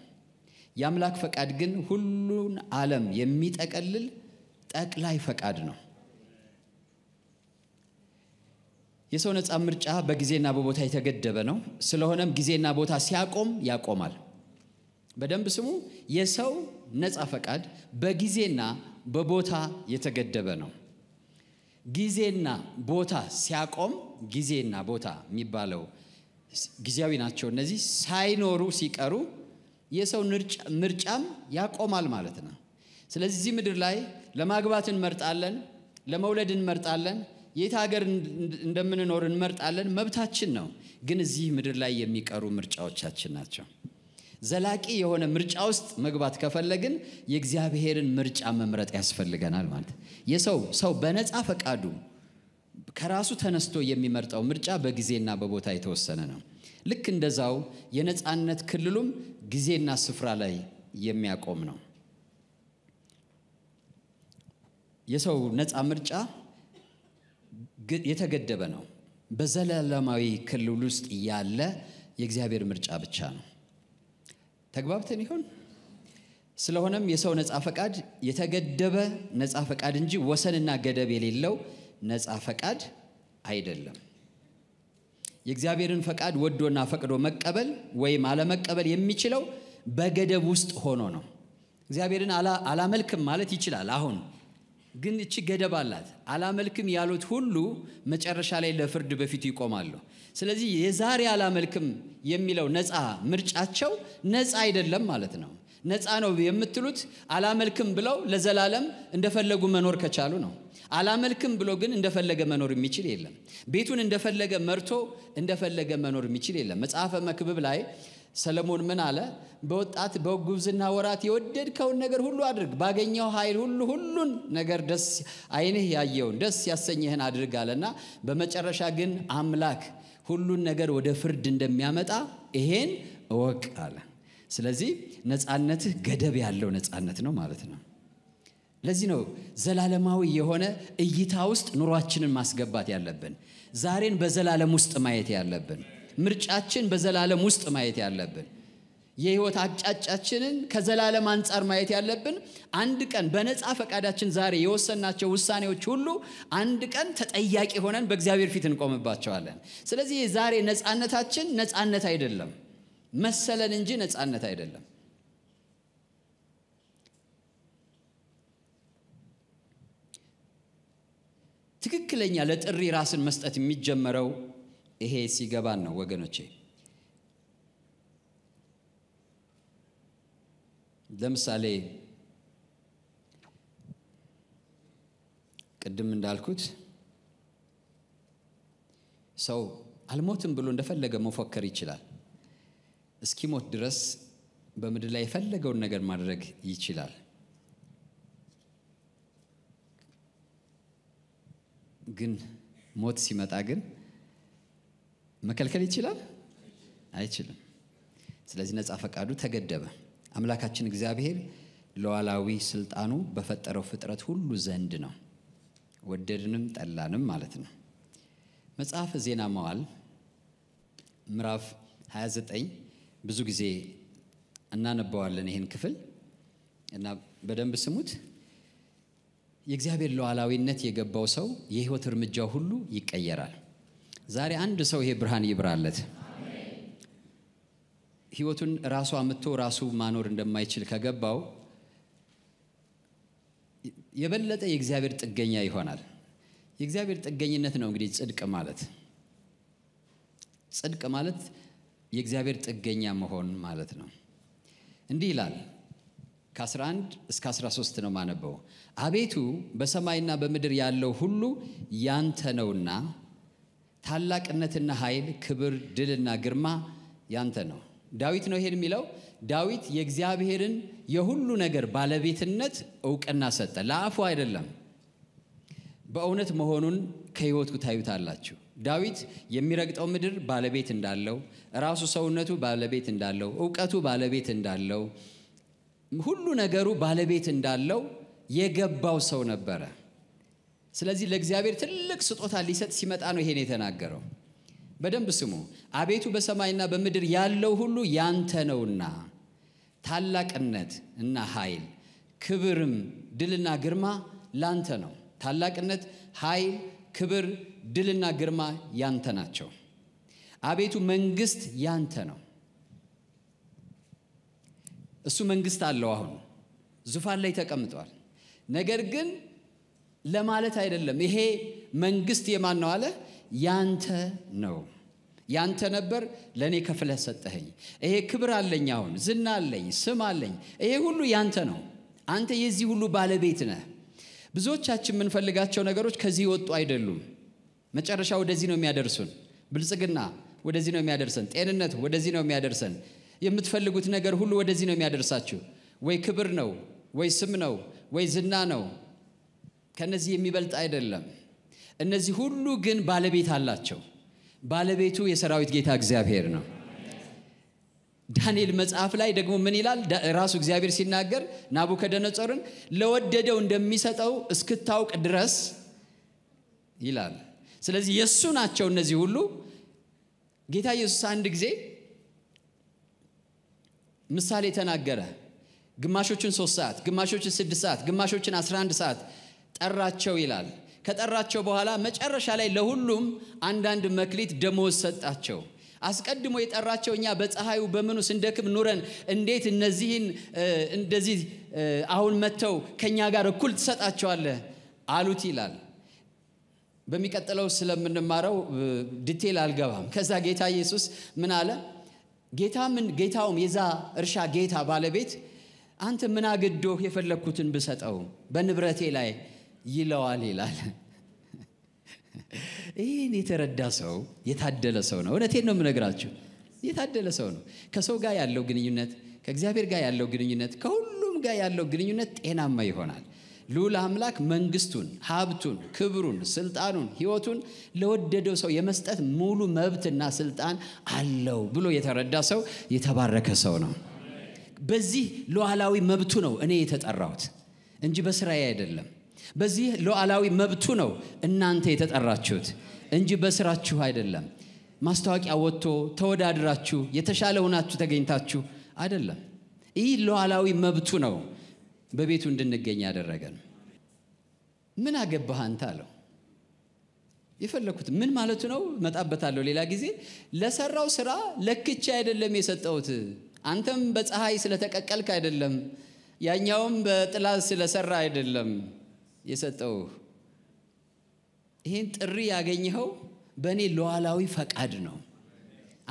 የአምላክ ፈቃድ ግን ሁሉን ዓለም የሚጠቀልል ጠቅላይ ፈቃድ ነው። የሰው ነፃ ምርጫ በጊዜና በቦታ የተገደበ ነው። ስለሆነም ጊዜና ቦታ ሲያቆም ያቆማል። በደንብ ስሙ። የሰው ነፃ ፈቃድ በጊዜና በቦታ የተገደበ ነው። ጊዜና ቦታ ሲያቆም ጊዜና ቦታ የሚባለው ጊዜያዊ ናቸው። እነዚህ ሳይኖሩ ሲቀሩ የሰው ምርጫም ያቆማል ማለት ነው። ስለዚህ ምድር ላይ ለማግባት እንመርጣለን፣ ለመውለድ እንመርጣለን፣ የት ሀገር እንደምንኖር እንመርጣለን፣ መብታችን ነው። ግን እዚህ ምድር ላይ የሚቀሩ ምርጫዎቻችን ናቸው። ዘላቂ የሆነ ምርጫ ውስጥ መግባት ከፈለግን የእግዚአብሔርን ምርጫ መምረጥ ያስፈልገናል ማለት የሰው ሰው በነፃ ፈቃዱ ከራሱ ተነስቶ የሚመርጠው ምርጫ በጊዜና በቦታ የተወሰነ ነው። ልክ እንደዛው የነፃነት ክልሉም ጊዜና ስፍራ ላይ የሚያቆም ነው። የሰው ነፃ ምርጫ የተገደበ ነው። በዘላለማዊ ክልል ውስጥ ያለ የእግዚአብሔር ምርጫ ብቻ ነው። ተግባብተን ይሆን? ስለሆነም የሰው ነፃ ፈቃድ የተገደበ ነፃ ፈቃድ እንጂ ወሰንና ገደብ የሌለው ነፃ ፈቃድ አይደለም። የእግዚአብሔርን ፈቃድ ወዶና ፈቅዶ መቀበል ወይም አለመቀበል የሚችለው በገደብ ውስጥ ሆኖ ነው። እግዚአብሔርን አላመልክም ማለት ይችላል አሁን ግን እቺ ገደብ አላት። አላመልክም ያሉት ሁሉ መጨረሻ ላይ ለፍርድ በፊቱ ይቆማሉ። ስለዚህ የዛሬ አላመልክም የሚለው ነፃ ምርጫቸው ነፃ አይደለም ማለት ነው። ነፃ ነው የምትሉት አላመልክም ብለው ለዘላለም እንደፈለጉ መኖር ከቻሉ ነው። አላመልክም ብሎ ግን እንደፈለገ መኖር የሚችል የለም። ቤቱን እንደፈለገ መርቶ እንደፈለገ መኖር የሚችል የለም። መጽሐፈ መክብብ ላይ ሰለሞን ምን አለ? በወጣት በጉብዝና ወራት የወደድከውን ነገር ሁሉ አድርግ፣ ባገኘው ኃይል ሁሉ ሁሉን ነገር ደስ አይንህ ያየውን ደስ ያሰኘህን አድርግ አለና በመጨረሻ ግን አምላክ ሁሉን ነገር ወደ ፍርድ እንደሚያመጣ ይሄን እወቅ አለ። ስለዚህ ነፃነትህ ገደብ ያለው ነፃነት ነው ማለት ነው። ለዚህ ነው ዘላለማዊ የሆነ እይታ ውስጥ ኑሯችንን ማስገባት ያለብን፣ ዛሬን በዘላለም ውስጥ ማየት ያለብን። ምርጫችን በዘላለም ውስጥ ማየት ያለብን የህይወት አቅጫጫችንን ከዘላለም አንጻር ማየት ያለብን አንድ ቀን በነፃ ፈቃዳችን ዛሬ የወሰናቸው ውሳኔዎች ሁሉ አንድ ቀን ተጠያቂ ሆነን በእግዚአብሔር ፊት እንቆምባቸዋለን። ስለዚህ የዛሬ ነፃነታችን ነፃነት አይደለም፣ መሰለን እንጂ ነፃነት አይደለም። ትክክለኛ ለጥሪ ራስን መስጠት የሚጀመረው ይሄ ሲገባን ነው ወገኖቼ። ለምሳሌ ቅድም እንዳልኩት ሰው አልሞትም ብሎ እንደፈለገ መፎከር ይችላል። እስኪሞት ድረስ በምድር ላይ የፈለገውን ነገር ማድረግ ይችላል። ግን ሞት ሲመጣ ግን መከልከል ይችላል? አይችልም። ስለዚህ ነፃ ፈቃዱ ተገደበ። አምላካችን እግዚአብሔር ሉዓላዊ ስልጣኑ በፈጠረው ፍጥረት ሁሉ ዘንድ ነው፣ ወደድንም ጠላንም ማለት ነው። መጽሐፈ ዜና መዋዕል ምዕራፍ 29 ብዙ ጊዜ እናነበዋለን ይህን ክፍል እና በደንብ ስሙት። የእግዚአብሔር ሉዓላዊነት የገባው ሰው የህይወት እርምጃው ሁሉ ይቀየራል። ዛሬ አንድ ሰው ይሄ ብርሃን ይብራለት። ህይወቱን ራሱ አምጥቶ ራሱ ማኖር እንደማይችል ከገባው የበለጠ የእግዚአብሔር ጥገኛ ይሆናል። የእግዚአብሔር ጥገኝነት ነው እንግዲህ ጽድቅ ማለት። ጽድቅ ማለት የእግዚአብሔር ጥገኛ መሆን ማለት ነው። እንዲህ ይላል ከ11 እስከ 13 ነው ማነበው። አቤቱ በሰማይና በምድር ያለው ሁሉ ያንተ ነውና ታላቅነትና ኃይል፣ ክብር፣ ድልና ግርማ ያንተ ነው። ዳዊት ነው ይሄን የሚለው። ዳዊት የእግዚአብሔርን የሁሉ ነገር ባለቤትነት እውቅና ሰጠ። ለአፉ አይደለም፣ በእውነት መሆኑን ከህይወትኩ ታዩታላችሁ። ዳዊት የሚረግጠው ምድር ባለቤት እንዳለው፣ ራሱ ሰውነቱ ባለቤት እንዳለው፣ እውቀቱ ባለቤት እንዳለው፣ ሁሉ ነገሩ ባለቤት እንዳለው የገባው ሰው ነበረ። ስለዚህ ለእግዚአብሔር ትልቅ ስጦታ ሊሰጥ ሲመጣ ነው ይሄን የተናገረው። በደንብ ስሙ። አቤቱ በሰማይና በምድር ያለው ሁሉ ያንተ ነውና ታላቅነት እና ኃይል፣ ክብርም፣ ድልና ግርማ ላንተ ነው። ታላቅነት፣ ኃይል፣ ክብር፣ ድልና ግርማ ያንተ ናቸው። አቤቱ መንግስት ያንተ ነው። እሱ መንግስት አለው። አሁን ዙፋን ላይ ተቀምጧል። ነገር ግን ለማለት አይደለም። ይሄ መንግስት የማን ነው አለ? ያንተ ነው። ያንተ ነበር፣ ለእኔ ከፍለህ ሰጠኸኝ። ይሄ ክብር አለኝ፣ አሁን ዝና አለኝ፣ ስም አለኝ። ይሄ ሁሉ ያንተ ነው። አንተ የዚህ ሁሉ ባለቤት ነህ። ብዙዎቻችን የምንፈልጋቸው ነገሮች ከዚህ ይወጡ አይደሉም። መጨረሻ ወደዚህ ነው የሚያደርሱን። ብልጽግና ወደዚህ ነው የሚያደርሰን። ጤንነት ወደዚህ ነው የሚያደርሰን። የምትፈልጉት ነገር ሁሉ ወደዚህ ነው የሚያደርሳችሁ። ወይ ክብር ነው፣ ወይ ስም ነው፣ ወይ ዝና ነው፣ ከነዚህ የሚበልጥ አይደለም። እነዚህ ሁሉ ግን ባለቤት አላቸው። ባለቤቱ የሰራዊት ጌታ እግዚአብሔር ነው። ዳንኤል መጽሐፍ ላይ ደግሞ ምን ይላል? ራሱ እግዚአብሔር ሲናገር ናቡከደነጾርን ለወደደው እንደሚሰጠው እስክታውቅ ድረስ ይላል። ስለዚህ የእሱ ናቸው እነዚህ ሁሉ። ጌታ ኢየሱስ አንድ ጊዜ ምሳሌ ተናገረ። ግማሾችን ሶስት ሰዓት፣ ግማሾችን ስድስት ሰዓት፣ ግማሾችን 11 ሰዓት ጠራቸው ይላል። ከጠራቸው በኋላ መጨረሻ ላይ ለሁሉም አንዳንድ መክሊት ደሞዝ ሰጣቸው። አስቀድሞ የጠራቸው እኛ በፀሐዩ በምኑ ስንደክም ኑረን እንዴት እነዚህን እንደዚህ አሁን መጥተው ከእኛ ጋር እኩል ትሰጣቸዋለህ አሉት ይላል። በሚቀጥለው ስለምንማረው ድቴል አልገባም። ከዛ ጌታ ኢየሱስ ምን አለ? ጌታ ምን ጌታውም የዛ እርሻ ጌታ ባለቤት አንተ ምን አግዶህ የፈለግኩትን ብሰጠው በንብረቴ ላይ ይለዋል ይላል። (laughs) ይህን የተረዳ ሰው የታደለ ሰው ነው። እውነቴን ነው የምነግራችሁ፣ የታደለ ሰው ነው። ከሰው ጋር ያለው ግንኙነት፣ ከእግዚአብሔር ጋር ያለው ግንኙነት፣ ከሁሉም ጋር ያለው ግንኙነት ጤናማ ይሆናል። ሉል አምላክ መንግስቱን፣ ሀብቱን፣ ክብሩን፣ ስልጣኑን፣ ህይወቱን ለወደደው ሰው የመስጠት ሙሉ መብትና ስልጣን አለው ብሎ የተረዳ ሰው የተባረከ ሰው ነው። በዚህ ሉዓላዊ መብቱ ነው እኔ የተጠራሁት እንጂ በስራዬ አይደለም። በዚህ ሉዓላዊ መብቱ ነው እናንተ የተጠራችሁት እንጂ በስራችሁ አይደለም። ማስታወቂያ ወጥቶ ተወዳድራችሁ የተሻለ ሆናችሁ ተገኝታችሁ አይደለም። ይህ ሉዓላዊ መብቱ ነው በቤቱ እንድንገኝ ያደረገን። ምን አገባህ አንተ አለው። የፈለኩት ምን ማለቱ ነው? መጣበታለሁ ሌላ ጊዜ። ለሰራው ስራ ለክቻ አይደለም የሰጠውት። አንተም በፀሐይ ስለተቀቀልክ አይደለም፣ ያኛውም በጥላ ስለሰራ አይደለም። የሰጠው። ይህን ጥሪ ያገኘኸው በእኔ ለዋላዊ ፈቃድ ነው።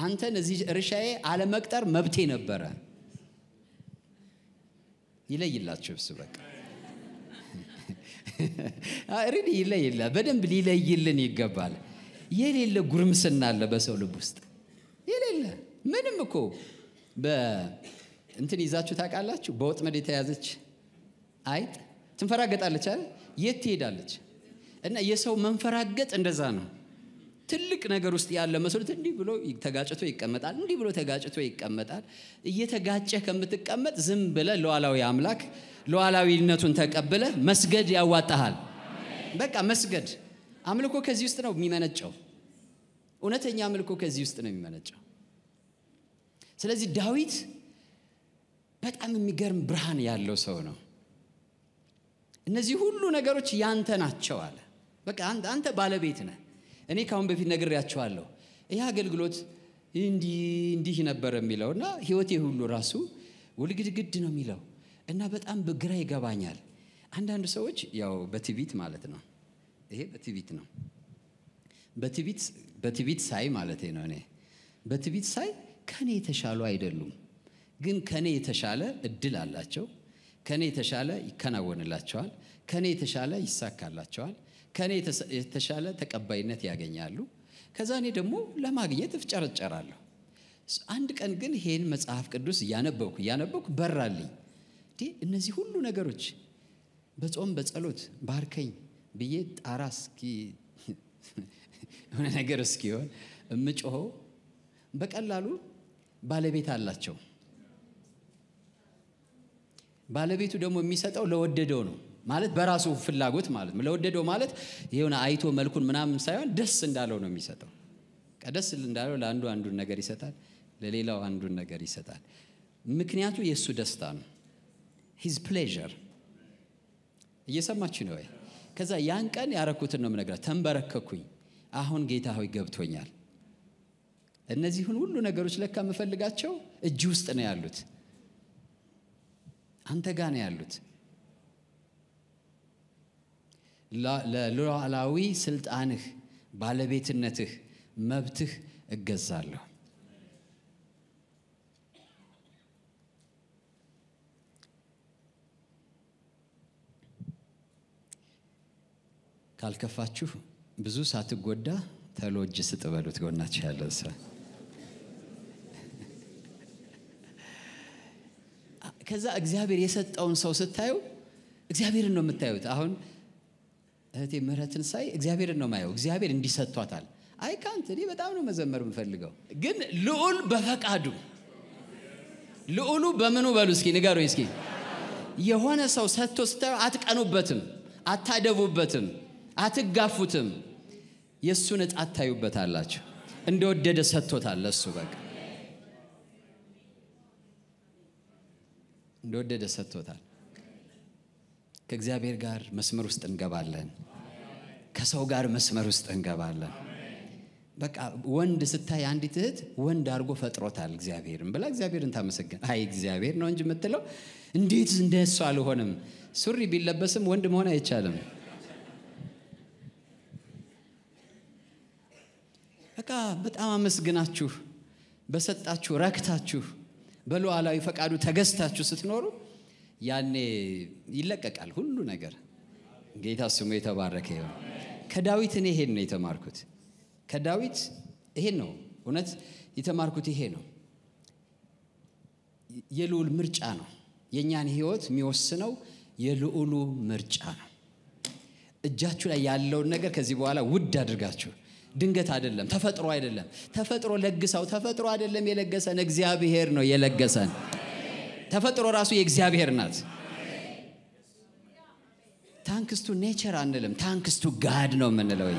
አንተን እዚህ እርሻዬ አለመቅጠር መብቴ ነበረ። ይለይላቸው እሱ በቃ ሪድ ይለይላ በደንብ ሊለይልን ይገባል። የሌለ ጉርምስና አለ በሰው ልብ ውስጥ የሌለ ምንም እኮ እንትን ይዛችሁ ታውቃላችሁ። በወጥመድ የተያዘች አይጥ ትንፈራገጣለች አይደል? የት ትሄዳለች? እና የሰው መንፈራገጥ እንደዛ ነው። ትልቅ ነገር ውስጥ ያለ መስሎት እንዲህ ብሎ ተጋጭቶ ይቀመጣል፣ እንዲህ ብሎ ተጋጭቶ ይቀመጣል። እየተጋጨ ከምትቀመጥ ዝም ብለ ለዋላዊ አምላክ ለዋላዊነቱን ተቀብለ መስገድ ያዋጣሃል። በቃ መስገድ አምልኮ ከዚህ ውስጥ ነው የሚመነጨው። እውነተኛ አምልኮ ከዚህ ውስጥ ነው የሚመነጨው። ስለዚህ ዳዊት በጣም የሚገርም ብርሃን ያለው ሰው ነው። እነዚህ ሁሉ ነገሮች ያንተ ናቸው አለ። በቃ አንተ ባለቤት ነህ። እኔ ካሁን በፊት ነግሬያቸዋለሁ። ይህ አገልግሎት እንዲህ እንዲህ ነበር የሚለው እና ህይወቴ ሁሉ ራሱ ውልግድግድ ነው የሚለው እና በጣም በግራ ይገባኛል። አንዳንድ ሰዎች ያው በትቢት ማለት ነው፣ ይሄ በትቢት ነው። በትቢት ሳይ ማለት ነው። እኔ በትቢት ሳይ ከኔ የተሻሉ አይደሉም፣ ግን ከኔ የተሻለ እድል አላቸው ከኔ የተሻለ ይከናወንላቸዋል፣ ከኔ የተሻለ ይሳካላቸዋል፣ ከኔ የተሻለ ተቀባይነት ያገኛሉ። ከዛ እኔ ደግሞ ለማግኘት እፍጨረጨራለሁ። አንድ ቀን ግን ይሄን መጽሐፍ ቅዱስ እያነበብኩ እያነበብኩ በራልኝ። እነዚህ ሁሉ ነገሮች በጾም በጸሎት ባርከኝ ብዬ ጣራ እስኪ (laughs) የሆነ ነገር እስኪሆን የምጮኸው በቀላሉ ባለቤት አላቸው። ባለቤቱ ደግሞ የሚሰጠው ለወደደው ነው ማለት በራሱ ፍላጎት ማለት ነው። ለወደደው ማለት የሆነ አይቶ መልኩን ምናምን ሳይሆን ደስ እንዳለው ነው የሚሰጠው። ቀደስ እንዳለው ለአንዱ አንዱን ነገር ይሰጣል፣ ለሌላው አንዱን ነገር ይሰጣል። ምክንያቱ የእሱ ደስታ ነው፣ ሂዝ ፕሌር እየሰማች ነው ከዛ ያን ቀን ያረኩትን ነው ምነግራት። ተንበረከኩኝ፣ አሁን ጌታ ሆይ ገብቶኛል። እነዚህን ሁሉ ነገሮች ለካ የምፈልጋቸው እጅ ውስጥ ነው ያሉት። አንተ ጋ ነው ያሉት። ለሉዓላዊ ስልጣንህ፣ ባለቤትነትህ፣ መብትህ እገዛለሁ። ካልከፋችሁ ብዙ ሳትጎዳ ተሎጅ እጅ ስጥ በሉት ጎናችሁ ከዛ እግዚአብሔር የሰጠውን ሰው ስታዩ እግዚአብሔርን ነው የምታዩት አሁን እህቴ ምህረትን ሳይ እግዚአብሔርን ነው ማየው እግዚአብሔር እንዲሰጥቷታል አይ ካንት እኔ በጣም ነው መዘመር የምፈልገው ግን ልዑል በፈቃዱ ልዑሉ በምኑ በሉ እስኪ ንገሩኝ እስኪ የሆነ ሰው ሰጥቶ ስታዩ አትቀኑበትም አታደቡበትም አትጋፉትም የእሱን እጣ ታዩበታላችሁ እንደወደደ ሰጥቶታል ለእሱ በቃ እንደወደደ ሰጥቶታል። ከእግዚአብሔር ጋር መስመር ውስጥ እንገባለን። ከሰው ጋር መስመር ውስጥ እንገባለን። በቃ ወንድ ስታይ አንዲት እህት ወንድ አድርጎ ፈጥሮታል እግዚአብሔርን ብላ እግዚአብሔርን ታመሰግን። አይ እግዚአብሔር ነው እንጂ የምትለው እንዴት እንደሱ አልሆንም። ሱሪ ቢለበስም ወንድ መሆን አይቻልም። በቃ በጣም አመስግናችሁ በሰጣችሁ ረክታችሁ በሉዓላዊ ፈቃዱ ተገዝታችሁ ስትኖሩ ያኔ ይለቀቃል ሁሉ ነገር። ጌታ ስሙ የተባረከ ይሆን። ከዳዊት እኔ ይሄን ነው የተማርኩት። ከዳዊት ይሄን ነው እውነት የተማርኩት። ይሄ ነው የልዑል ምርጫ ነው። የእኛን ህይወት የሚወስነው የልዑሉ ምርጫ ነው። እጃችሁ ላይ ያለውን ነገር ከዚህ በኋላ ውድ አድርጋችሁ ድንገት አይደለም፣ ተፈጥሮ አይደለም። ተፈጥሮ ለግሰው ተፈጥሮ አይደለም የለገሰን እግዚአብሔር ነው የለገሰን። ተፈጥሮ ራሱ የእግዚአብሔር ናት። ታንክስቱ ኔቸር አንልም፣ ታንክስቱ ጋድ ነው የምንለው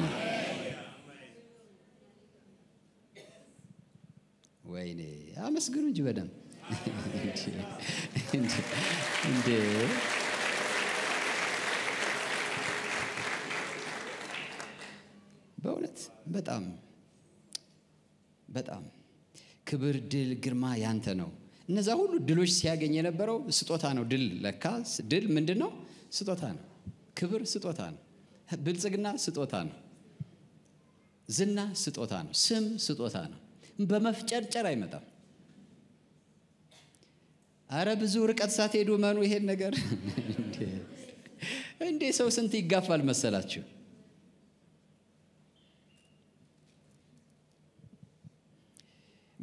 ወይኔ አመስግኑ እንጂ በደንብ እንዴ በእውነት በጣም በጣም ክብር፣ ድል፣ ግርማ ያንተ ነው። እነዛ ሁሉ ድሎች ሲያገኝ የነበረው ስጦታ ነው። ድል ለካ ድል ምንድን ነው? ስጦታ ነው። ክብር ስጦታ ነው። ብልጽግና ስጦታ ነው። ዝና ስጦታ ነው። ስም ስጦታ ነው። በመፍጨርጨር አይመጣም። አረ ብዙ ርቀት ሳትሄዱ መኑ ይሄን ነገር (laughs) እንዴ ሰው ስንት ይጋፋል መሰላችሁ?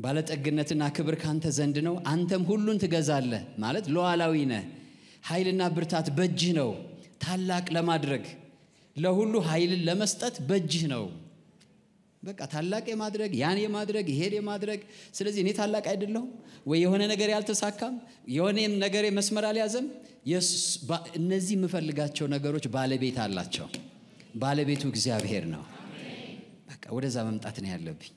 ባለጠግነትና ክብር ካንተ ዘንድ ነው፣ አንተም ሁሉን ትገዛለህ። ማለት ሉዓላዊ ነህ። ኃይልና ብርታት በእጅህ ነው። ታላቅ ለማድረግ ለሁሉ ኃይልን ለመስጠት በእጅህ ነው። በቃ ታላቅ የማድረግ ያን የማድረግ ይሄን የማድረግ ስለዚህ እኔ ታላቅ አይደለሁም ወይ? የሆነ ነገር ያልተሳካም የሆነም ነገር መስመር አልያዘም። እነዚህ የምፈልጋቸው ነገሮች ባለቤት አላቸው። ባለቤቱ እግዚአብሔር ነው። በቃ ወደዛ መምጣት ነው ያለብኝ።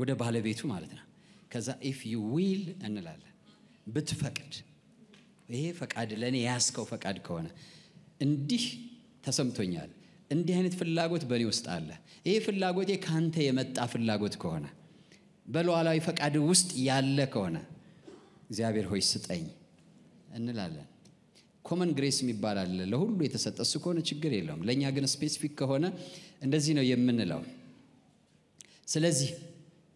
ወደ ባለቤቱ ማለት ነው። ከዛ ኢፍ ዩ ዊል እንላለን ብትፈቅድ፣ ይሄ ፈቃድ ለእኔ የያዝከው ፈቃድ ከሆነ እንዲህ ተሰምቶኛል፣ እንዲህ አይነት ፍላጎት በእኔ ውስጥ አለ፣ ይሄ ፍላጎቴ ከአንተ የመጣ ፍላጎት ከሆነ በሉዓላዊ ፈቃድ ውስጥ ያለ ከሆነ እግዚአብሔር ሆይ ስጠኝ እንላለን። ኮመን ግሬስ የሚባል አለ ለሁሉ የተሰጠ እሱ ከሆነ ችግር የለውም። ለእኛ ግን ስፔሲፊክ ከሆነ እንደዚህ ነው የምንለው። ስለዚህ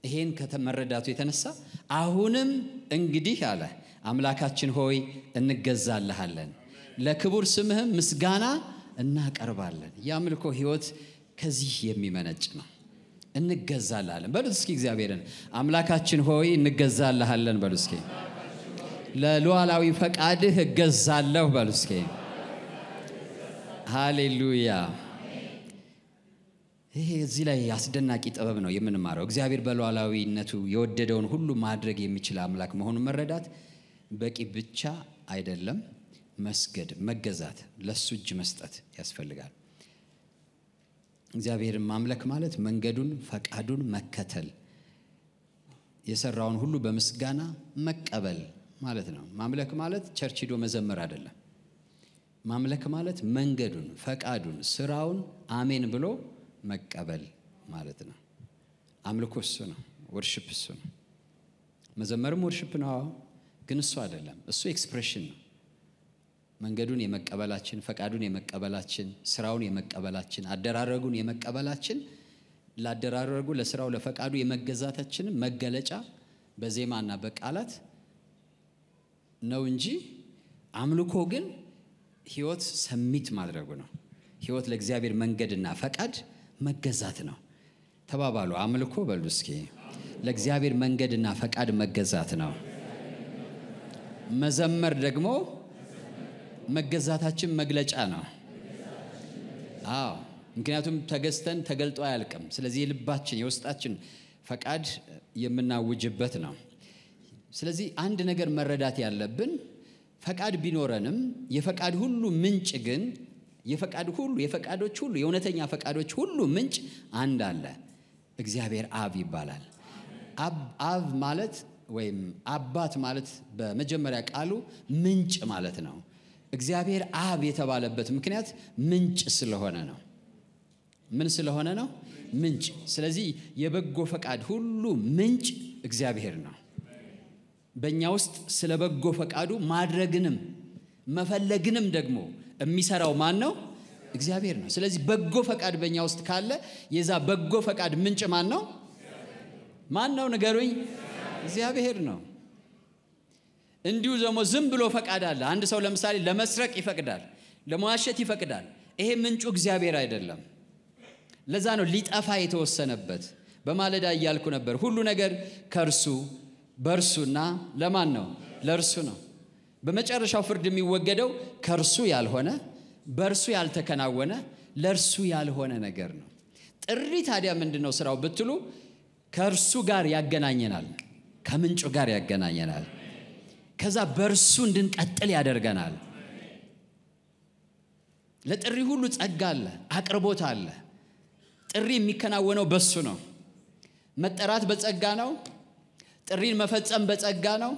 ይሄን ከተመረዳቱ የተነሳ አሁንም እንግዲህ አለ አምላካችን ሆይ እንገዛልሃለን፣ ለክቡር ስምህም ምስጋና እናቀርባለን። የአምልኮ ህይወት ከዚህ የሚመነጭ ነው። እንገዛልሃለን በሉት እስኪ እግዚአብሔርን አምላካችን ሆይ እንገዛልሃለን በሉ እስኪ። ለሉዓላዊ ፈቃድህ እገዛለሁ በሉ እስኪ። ሃሌሉያ ይሄ እዚህ ላይ አስደናቂ ጥበብ ነው የምንማረው። እግዚአብሔር በሉዓላዊነቱ የወደደውን ሁሉ ማድረግ የሚችል አምላክ መሆኑን መረዳት በቂ ብቻ አይደለም። መስገድ፣ መገዛት፣ ለሱ እጅ መስጠት ያስፈልጋል። እግዚአብሔርን ማምለክ ማለት መንገዱን፣ ፈቃዱን መከተል፣ የሰራውን ሁሉ በምስጋና መቀበል ማለት ነው። ማምለክ ማለት ቸርች ሂዶ መዘመር አይደለም። ማምለክ ማለት መንገዱን፣ ፈቃዱን፣ ስራውን አሜን ብሎ መቀበል ማለት ነው። አምልኮ እሱ ነው። ወርሽፕ እሱ ነው። መዘመርም ወርሽፕ ነው፣ ግን እሱ አይደለም። እሱ ኤክስፕሬሽን ነው። መንገዱን የመቀበላችን፣ ፈቃዱን የመቀበላችን፣ ስራውን የመቀበላችን፣ አደራረጉን የመቀበላችን ላደራረጉ ለስራው ለፈቃዱ የመገዛታችን መገለጫ በዜማና በቃላት ነው እንጂ አምልኮ ግን ህይወት ሰሚት ማድረጉ ነው። ህይወት ለእግዚአብሔር መንገድና ፈቃድ መገዛት ነው። ተባባሉ አምልኮ በሉ እስኪ። ለእግዚአብሔር መንገድና ፈቃድ መገዛት ነው። መዘመር ደግሞ መገዛታችን መግለጫ ነው። አዎ ምክንያቱም ተገዝተን ተገልጦ አያልቅም። ስለዚህ የልባችን የውስጣችን ፈቃድ የምናውጅበት ነው። ስለዚህ አንድ ነገር መረዳት ያለብን ፈቃድ ቢኖረንም የፈቃድ ሁሉ ምንጭ ግን የፈቃድ ሁሉ የፈቃዶች ሁሉ የእውነተኛ ፈቃዶች ሁሉ ምንጭ አንድ አለ፣ እግዚአብሔር አብ ይባላል። አብ ማለት ወይም አባት ማለት በመጀመሪያ ቃሉ ምንጭ ማለት ነው። እግዚአብሔር አብ የተባለበት ምክንያት ምንጭ ስለሆነ ነው። ምን ስለሆነ ነው? ምንጭ። ስለዚህ የበጎ ፈቃድ ሁሉ ምንጭ እግዚአብሔር ነው። በእኛ ውስጥ ስለ በጎ ፈቃዱ ማድረግንም መፈለግንም ደግሞ የሚሰራው ማን ነው? እግዚአብሔር ነው። ስለዚህ በጎ ፈቃድ በእኛ ውስጥ ካለ የዛ በጎ ፈቃድ ምንጭ ማን ነው? ማን ነው? ንገሩኝ። እግዚአብሔር ነው። እንዲሁ ደግሞ ዝም ብሎ ፈቃድ አለ። አንድ ሰው ለምሳሌ ለመስረቅ ይፈቅዳል፣ ለመዋሸት ይፈቅዳል። ይሄ ምንጩ እግዚአብሔር አይደለም። ለዛ ነው ሊጠፋ የተወሰነበት። በማለዳ እያልኩ ነበር። ሁሉ ነገር ከእርሱ በእርሱና ለማን ነው? ለእርሱ ነው። በመጨረሻው ፍርድ የሚወገደው ከእርሱ ያልሆነ በእርሱ ያልተከናወነ ለእርሱ ያልሆነ ነገር ነው። ጥሪ ታዲያ ምንድን ነው ስራው ብትሉ፣ ከእርሱ ጋር ያገናኘናል፣ ከምንጩ ጋር ያገናኘናል። ከዛ በእርሱ እንድንቀጥል ያደርገናል። ለጥሪ ሁሉ ጸጋ አለ፣ አቅርቦት አለ። ጥሪ የሚከናወነው በሱ ነው። መጠራት በጸጋ ነው። ጥሪን መፈጸም በጸጋ ነው።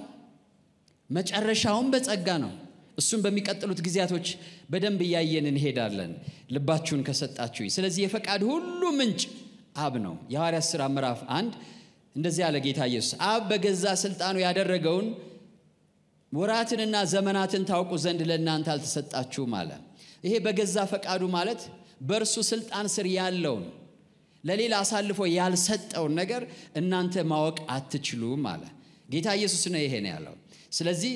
መጨረሻውም በጸጋ ነው። እሱን በሚቀጥሉት ጊዜያቶች በደንብ እያየን እንሄዳለን፣ ልባችሁን ከሰጣችሁ። ስለዚህ የፈቃድ ሁሉ ምንጭ አብ ነው። የሐዋርያ ሥራ ምዕራፍ አንድ እንደዚህ ያለ ጌታ ኢየሱስ አብ በገዛ ስልጣኑ ያደረገውን ወራትንና ዘመናትን ታውቁ ዘንድ ለእናንተ አልተሰጣችሁም አለ። ይሄ በገዛ ፈቃዱ ማለት በእርሱ ስልጣን ስር ያለውን ለሌላ አሳልፎ ያልሰጠውን ነገር እናንተ ማወቅ አትችሉም አለ። ጌታ ኢየሱስ ነው ይሄን ያለው። ስለዚህ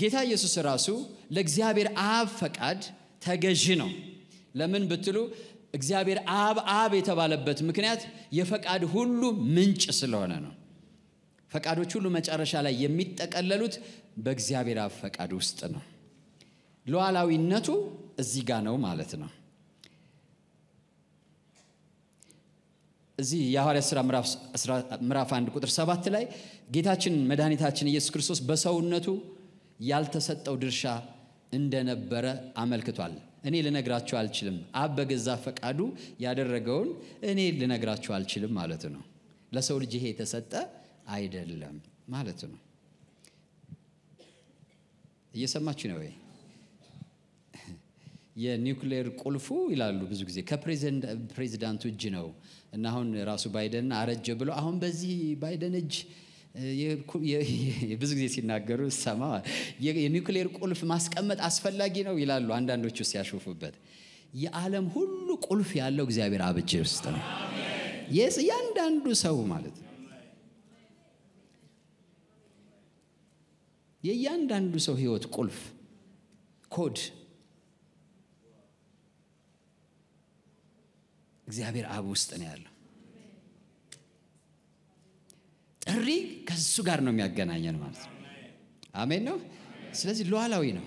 ጌታ ኢየሱስ ራሱ ለእግዚአብሔር አብ ፈቃድ ተገዥ ነው። ለምን ብትሉ እግዚአብሔር አብ አብ የተባለበት ምክንያት የፈቃድ ሁሉ ምንጭ ስለሆነ ነው። ፈቃዶች ሁሉ መጨረሻ ላይ የሚጠቀለሉት በእግዚአብሔር አብ ፈቃድ ውስጥ ነው። ሉዓላዊነቱ እዚህ ጋ ነው ማለት ነው። እዚህ የሐዋርያ ሥራ ምዕራፍ 1 ቁጥር 7 ላይ ጌታችን መድኃኒታችን ኢየሱስ ክርስቶስ በሰውነቱ ያልተሰጠው ድርሻ እንደነበረ አመልክቷል። እኔ ልነግራችሁ አልችልም፣ አብ በገዛ ፈቃዱ ያደረገውን እኔ ልነግራችሁ አልችልም ማለት ነው። ለሰው ልጅ ይሄ የተሰጠ አይደለም ማለት ነው። እየሰማችሁ ነው ወይ? የኒውክሌር ቁልፉ ይላሉ ብዙ ጊዜ ከፕሬዚዳንቱ እጅ ነው እና አሁን ራሱ ባይደን አረጀ ብሎ አሁን በዚህ ባይደን እጅ ብዙ ጊዜ ሲናገሩ ሰማ የኒውክሌር ቁልፍ ማስቀመጥ አስፈላጊ ነው ይላሉ አንዳንዶቹ ሲያሾፉበት የዓለም ሁሉ ቁልፍ ያለው እግዚአብሔር አብጅ ውስጥ ነው የስ እያንዳንዱ ሰው ማለት ነው የእያንዳንዱ ሰው ህይወት ቁልፍ ኮድ እግዚአብሔር አብ ውስጥ ነው ያለው ጥሪ ከሱ ጋር ነው የሚያገናኘን ማለት ነው አሜን ነው ስለዚህ ሉዓላዊ ነው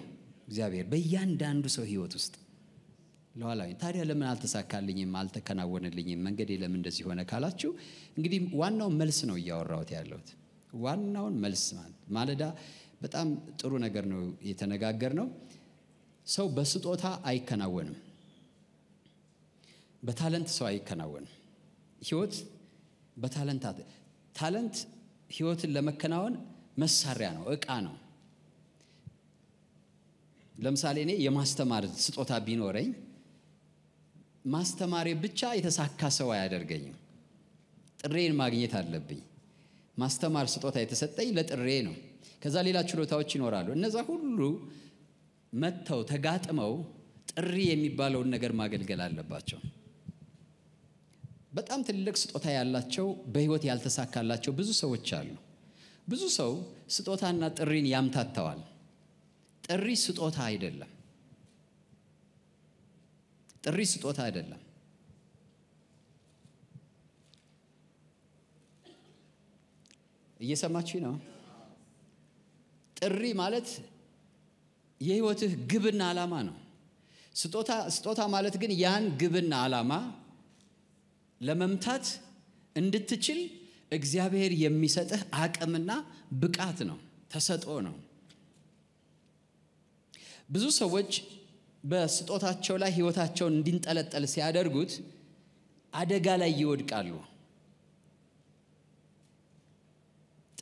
እግዚአብሔር በእያንዳንዱ ሰው ህይወት ውስጥ ሉዓላዊ ታዲያ ለምን አልተሳካልኝም አልተከናወንልኝም መንገዴ ለምን እንደዚህ ሆነ ካላችሁ እንግዲህ ዋናውን መልስ ነው እያወራሁት ያለሁት ዋናውን መልስ ማለት ማለዳ በጣም ጥሩ ነገር ነው የተነጋገር ነው ሰው በስጦታ አይከናወንም በታለንት ሰው አይከናወንም። ህይወት በታለንት ታለንት ህይወትን ለመከናወን መሳሪያ ነው፣ እቃ ነው። ለምሳሌ እኔ የማስተማር ስጦታ ቢኖረኝ ማስተማሬ ብቻ የተሳካ ሰው አያደርገኝም። ጥሬን ማግኘት አለብኝ። ማስተማር ስጦታ የተሰጠኝ ለጥሬ ነው። ከዛ ሌላ ችሎታዎች ይኖራሉ። እነዛ ሁሉ መጥተው ተጋጥመው ጥሪ የሚባለውን ነገር ማገልገል አለባቸው። በጣም ትልቅ ስጦታ ያላቸው በህይወት ያልተሳካላቸው ብዙ ሰዎች አሉ። ብዙ ሰው ስጦታና ጥሪን ያምታተዋል። ጥሪ ስጦታ አይደለም። ጥሪ ስጦታ አይደለም። እየሰማችሁ ነው። ጥሪ ማለት የህይወትህ ግብና ዓላማ ነው። ስጦታ ማለት ግን ያን ግብና ዓላማ ለመምታት እንድትችል እግዚአብሔር የሚሰጥህ አቅምና ብቃት ነው፣ ተሰጦ ነው። ብዙ ሰዎች በስጦታቸው ላይ ህይወታቸውን እንዲንጠለጠል ሲያደርጉት አደጋ ላይ ይወድቃሉ።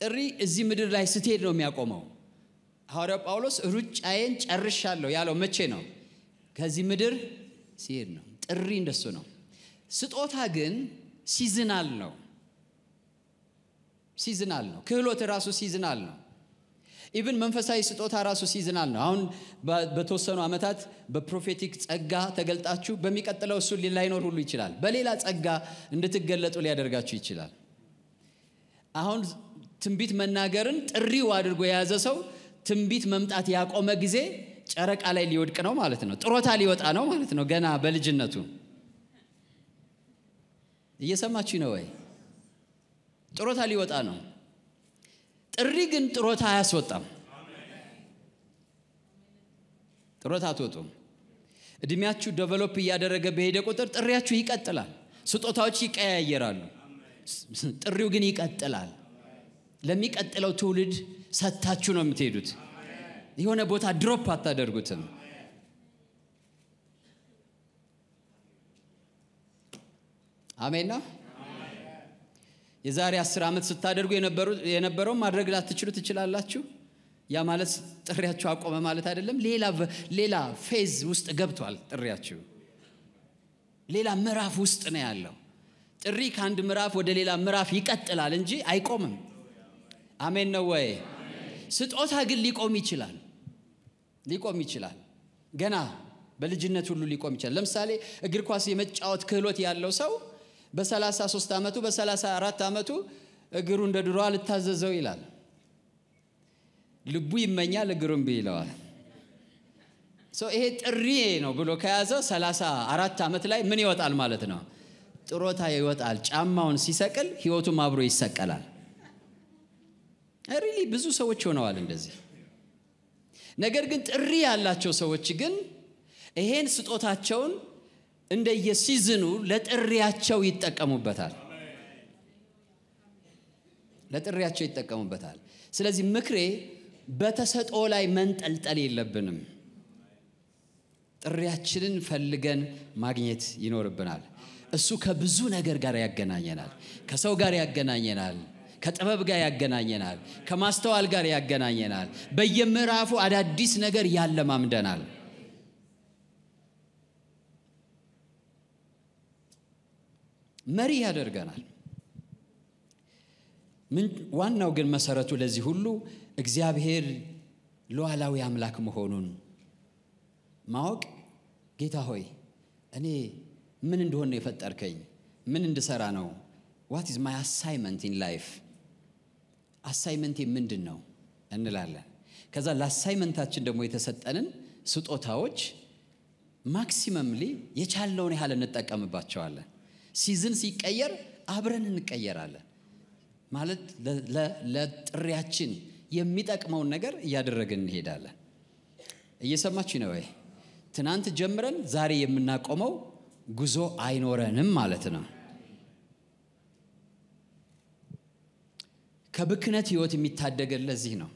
ጥሪ እዚህ ምድር ላይ ስትሄድ ነው የሚያቆመው። ሐዋርያው ጳውሎስ ሩጫዬን ጨርሻለሁ ያለው መቼ ነው? ከዚህ ምድር ሲሄድ ነው። ጥሪ እንደሱ ነው። ስጦታ ግን ሲዝናል ነው ሲዝናል ነው ክህሎት ራሱ ሲዝናል ነው ኢብን መንፈሳዊ ስጦታ ራሱ ሲዝናል ነው አሁን በተወሰኑ ዓመታት በፕሮፌቲክ ጸጋ ተገልጣችሁ በሚቀጥለው እሱ ላይኖር ሁሉ ይችላል በሌላ ጸጋ እንድትገለጡ ሊያደርጋችሁ ይችላል አሁን ትንቢት መናገርን ጥሪው አድርጎ የያዘ ሰው ትንቢት መምጣት ያቆመ ጊዜ ጨረቃ ላይ ሊወድቅ ነው ማለት ነው ጥሮታ ሊወጣ ነው ማለት ነው ገና በልጅነቱ እየሰማችሁ ነው ወይ? ጥሮታ ሊወጣ ነው። ጥሪ ግን ጥሮታ አያስወጣም። ጥሮታ አትወጡም። እድሜያችሁ ደቨሎፕ እያደረገ በሄደ ቁጥር ጥሪያችሁ ይቀጥላል። ስጦታዎች ይቀያየራሉ። ጥሪው ግን ይቀጥላል። ለሚቀጥለው ትውልድ ሰታችሁ ነው የምትሄዱት። የሆነ ቦታ ድሮፕ አታደርጉትም። አሜን ነው። የዛሬ አስር ዓመት ስታደርጉ የነበረውን ማድረግ ላትችሉ ትችላላችሁ። ያ ማለት ጥሪያችሁ አቆመ ማለት አይደለም። ሌላ ሌላ ፌዝ ውስጥ ገብቷል ጥሪያችሁ። ሌላ ምዕራፍ ውስጥ ነው ያለው። ጥሪ ከአንድ ምዕራፍ ወደ ሌላ ምዕራፍ ይቀጥላል እንጂ አይቆምም። አሜን ነው ወይ? ስጦታ ግን ሊቆም ይችላል፣ ሊቆም ይችላል። ገና በልጅነት ሁሉ ሊቆም ይችላል። ለምሳሌ እግር ኳስ የመጫወት ክህሎት ያለው ሰው በ33 ዓመቱ በ34 ዓመቱ እግሩ እንደ ድሮ አልታዘዘው ይላል። ልቡ ይመኛል፣ እግሩም ቢ ይለዋል። ይሄ ጥሪ ነው ብሎ ከያዘው 34 ዓመት ላይ ምን ይወጣል ማለት ነው? ጥሮታ ይወጣል። ጫማውን ሲሰቅል ህይወቱም አብሮ ይሰቀላል። ሪሊ ብዙ ሰዎች ሆነዋል እንደዚህ። ነገር ግን ጥሪ ያላቸው ሰዎች ግን ይሄን ስጦታቸውን እንደየሲዝኑ ለጥሪያቸው ይጠቀሙበታል ለጥሪያቸው ይጠቀሙበታል ስለዚህ ምክሬ በተሰጦ ላይ መንጠልጠል የለብንም ጥሪያችንን ፈልገን ማግኘት ይኖርብናል እሱ ከብዙ ነገር ጋር ያገናኘናል ከሰው ጋር ያገናኘናል ከጥበብ ጋር ያገናኘናል ከማስተዋል ጋር ያገናኘናል በየምዕራፉ አዳዲስ ነገር ያለማምደናል መሪ ያደርገናል። ዋናው ግን መሰረቱ ለዚህ ሁሉ እግዚአብሔር ሉዓላዊ አምላክ መሆኑን ማወቅ ጌታ ሆይ እኔ ምን እንደሆነ የፈጠርከኝ ምን እንድሰራ ነው ዋት ኢዝ ማይ አሳይመንት ኢን ላይፍ አሳይመንቴ ምንድን ነው እንላለን ከዛ ለአሳይመንታችን ደግሞ የተሰጠንን ስጦታዎች ማክሲመምሊ የቻለውን ያህል እንጠቀምባቸዋለን ሲዝን ሲቀየር አብረን እንቀየራለን። ማለት ለጥሪያችን የሚጠቅመውን ነገር እያደረግን እንሄዳለን። እየሰማችሁ ነው ወይ? ትናንት ጀምረን ዛሬ የምናቆመው ጉዞ አይኖረንም ማለት ነው። ከብክነት ህይወት የሚታደገን ለዚህ ነው።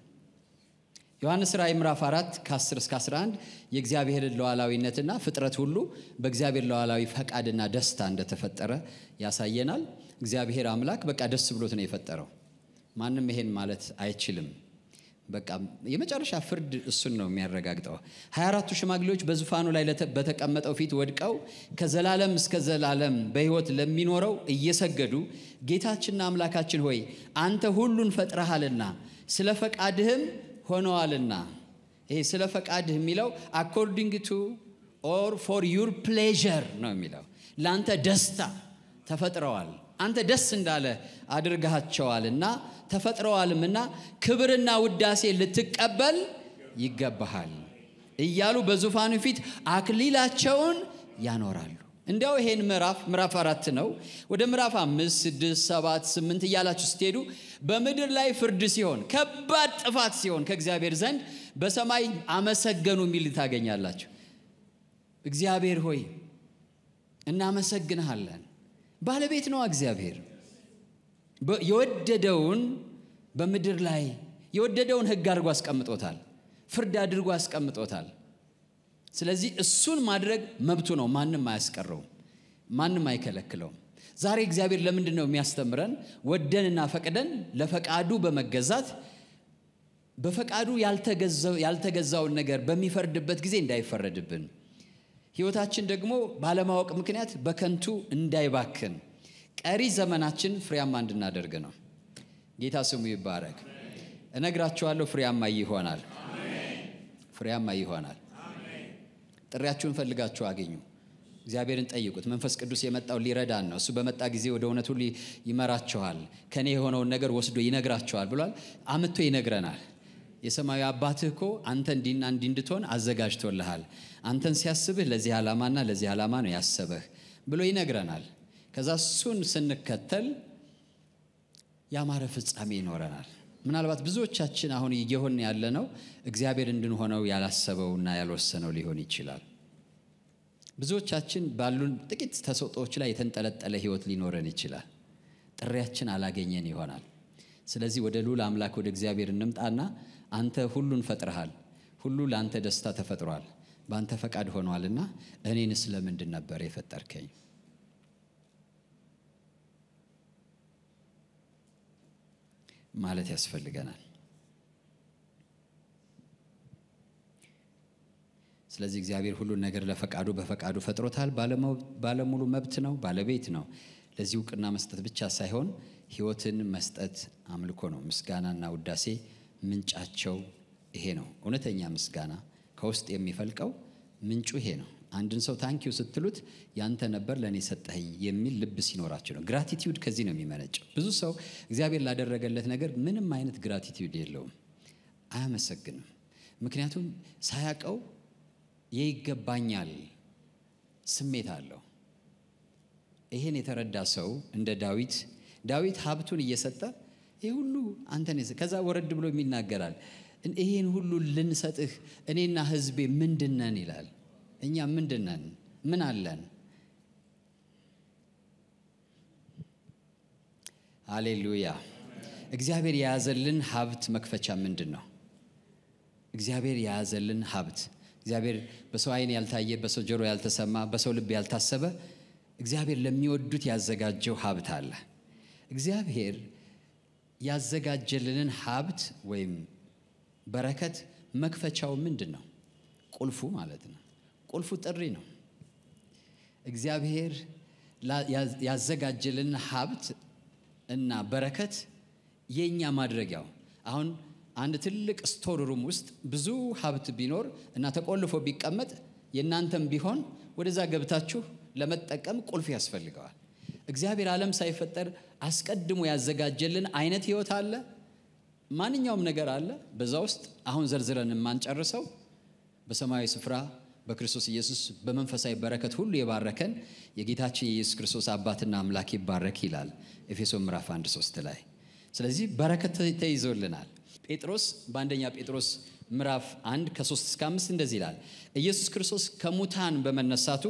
ዮሐንስ ራእይ ምዕራፍ 4 ከ10 እስከ 11 የእግዚአብሔር ለዋላዊነትና ፍጥረት ሁሉ በእግዚአብሔር ለዋላዊ ፈቃድና ደስታ እንደተፈጠረ ያሳየናል። እግዚአብሔር አምላክ በቃ ደስ ብሎት ነው የፈጠረው። ማንም ይሄን ማለት አይችልም። በቃ የመጨረሻ ፍርድ እሱን ነው የሚያረጋግጠው። 24ቱ ሽማግሌዎች በዙፋኑ ላይ በተቀመጠው ፊት ወድቀው ከዘላለም እስከ ዘላለም በህይወት ለሚኖረው እየሰገዱ ጌታችንና አምላካችን ሆይ አንተ ሁሉን ፈጥረሃልና ስለ ፈቃድህም ሆነዋልና ይሄ ስለ ፈቃድህ የሚለው አኮርዲንግ ቱ ኦር ፎር ዩር ፕሌር ነው የሚለው ለአንተ ደስታ ተፈጥረዋል አንተ ደስ እንዳለ አድርጋቸዋልና ተፈጥረዋልምና ክብርና ውዳሴ ልትቀበል ይገባሃል እያሉ በዙፋኑ ፊት አክሊላቸውን ያኖራሉ እንዲያው ይሄን ምዕራፍ ምዕራፍ አራት ነው ወደ ምዕራፍ አምስት ስድስት ሰባት ስምንት እያላችሁ ስትሄዱ በምድር ላይ ፍርድ ሲሆን ከባድ ጥፋት ሲሆን ከእግዚአብሔር ዘንድ በሰማይ አመሰገኑ የሚል ታገኛላችሁ እግዚአብሔር ሆይ እናመሰግንሃለን ባለቤት ነዋ እግዚአብሔር የወደደውን በምድር ላይ የወደደውን ህግ አድርጎ አስቀምጦታል ፍርድ አድርጎ አስቀምጦታል ስለዚህ እሱን ማድረግ መብቱ ነው ማንም አያስቀረውም ማንም አይከለክለውም ዛሬ እግዚአብሔር ለምንድን ነው የሚያስተምረን ወደንና ፈቅደን ለፈቃዱ በመገዛት በፈቃዱ ያልተገዛውን ነገር በሚፈርድበት ጊዜ እንዳይፈረድብን ህይወታችን ደግሞ ባለማወቅ ምክንያት በከንቱ እንዳይባክን ቀሪ ዘመናችን ፍሬያማ እንድናደርግ ነው ጌታ ስሙ ይባረክ እነግራችኋለሁ ፍሬያማ ይሆናል ፍሬያማ ይሆናል ጥሪያችሁን ፈልጋችሁ አገኙ። እግዚአብሔርን ጠይቁት። መንፈስ ቅዱስ የመጣው ሊረዳን ነው። እሱ በመጣ ጊዜ ወደ እውነት ሁሉ ይመራችኋል፣ ከኔ የሆነውን ነገር ወስዶ ይነግራችኋል ብሏል። አምቶ ይነግረናል። የሰማዩ አባትህ እኮ አንተ እንዲና እንዲህ እንድትሆን አዘጋጅቶልሃል። አንተን ሲያስብህ ለዚህ ዓላማና ለዚህ ዓላማ ነው ያሰበህ ብሎ ይነግረናል። ከዛ እሱን ስንከተል ያማረ ፍጻሜ ይኖረናል። ምናልባት ብዙዎቻችን አሁን እየሆን ያለ ነው እግዚአብሔር እንድንሆነው ያላሰበውና ያልወሰነው ሊሆን ይችላል። ብዙዎቻችን ባሉን ጥቂት ተሰጦዎች ላይ የተንጠለጠለ ህይወት ሊኖረን ይችላል። ጥሪያችን አላገኘን ይሆናል። ስለዚህ ወደ ሉል አምላክ ወደ እግዚአብሔር እንምጣና አንተ ሁሉን ፈጥረሃል፣ ሁሉ ለአንተ ደስታ ተፈጥሯል፣ በአንተ ፈቃድ ሆኗልና እኔን ስለምንድን ነበር የፈጠርከኝ? ማለት ያስፈልገናል። ስለዚህ እግዚአብሔር ሁሉን ነገር ለፈቃዱ በፈቃዱ ፈጥሮታል። ባለሙሉ መብት ነው፣ ባለቤት ነው። ለዚህ እውቅና መስጠት ብቻ ሳይሆን ሕይወትን መስጠት አምልኮ ነው። ምስጋናና ውዳሴ ምንጫቸው ይሄ ነው። እውነተኛ ምስጋና ከውስጥ የሚፈልቀው ምንጩ ይሄ ነው። አንድን ሰው ታንኪው ስትሉት ያንተ ነበር ለእኔ ሰጠኸኝ የሚል ልብ ሲኖራቸው ነው። ግራቲቲዩድ ከዚህ ነው የሚመነጨው። ብዙ ሰው እግዚአብሔር ላደረገለት ነገር ምንም አይነት ግራቲቲዩድ የለውም፣ አያመሰግንም። ምክንያቱም ሳያቀው የይገባኛል ስሜት አለው። ይሄን የተረዳ ሰው እንደ ዳዊት ዳዊት ሀብቱን እየሰጠ ይህ ሁሉ አንተ ከዛ ወረድ ብሎ ይናገራል። ይሄን ሁሉ ልንሰጥህ እኔና ህዝቤ ምንድነን ይላል። እኛ ምንድነን? ምን አለን? አሌሉያ። እግዚአብሔር የያዘልን ሀብት መክፈቻ ምንድን ነው? እግዚአብሔር የያዘልን ሀብት እግዚአብሔር በሰው ዓይን ያልታየ በሰው ጆሮ ያልተሰማ በሰው ልብ ያልታሰበ እግዚአብሔር ለሚወዱት ያዘጋጀው ሀብት አለ። እግዚአብሔር ያዘጋጀልንን ሀብት ወይም በረከት መክፈቻው ምንድን ነው? ቁልፉ ማለት ነው። ቁልፉ ጥሪ ነው። እግዚአብሔር ያዘጋጀልን ሀብት እና በረከት የእኛ ማድረጊያው አሁን አንድ ትልቅ ስቶር ሩም ውስጥ ብዙ ሀብት ቢኖር እና ተቆልፎ ቢቀመጥ የእናንተም ቢሆን ወደዛ ገብታችሁ ለመጠቀም ቁልፍ ያስፈልገዋል። እግዚአብሔር ዓለም ሳይፈጠር አስቀድሞ ያዘጋጀልን አይነት ህይወት አለ። ማንኛውም ነገር አለ በዛ ውስጥ አሁን ዘርዝረን የማንጨርሰው በሰማያዊ ስፍራ በክርስቶስ ኢየሱስ በመንፈሳዊ በረከት ሁሉ የባረከን የጌታችን የኢየሱስ ክርስቶስ አባትና አምላክ ይባረክ ይላል ኤፌሶ ምዕራፍ 1 3 ላይ ስለዚህ በረከት ተይዞልናል ጴጥሮስ በአንደኛ ጴጥሮስ ምዕራፍ 1 ከ3 እስከ 5 እንደዚህ ይላል ኢየሱስ ክርስቶስ ከሙታን በመነሳቱ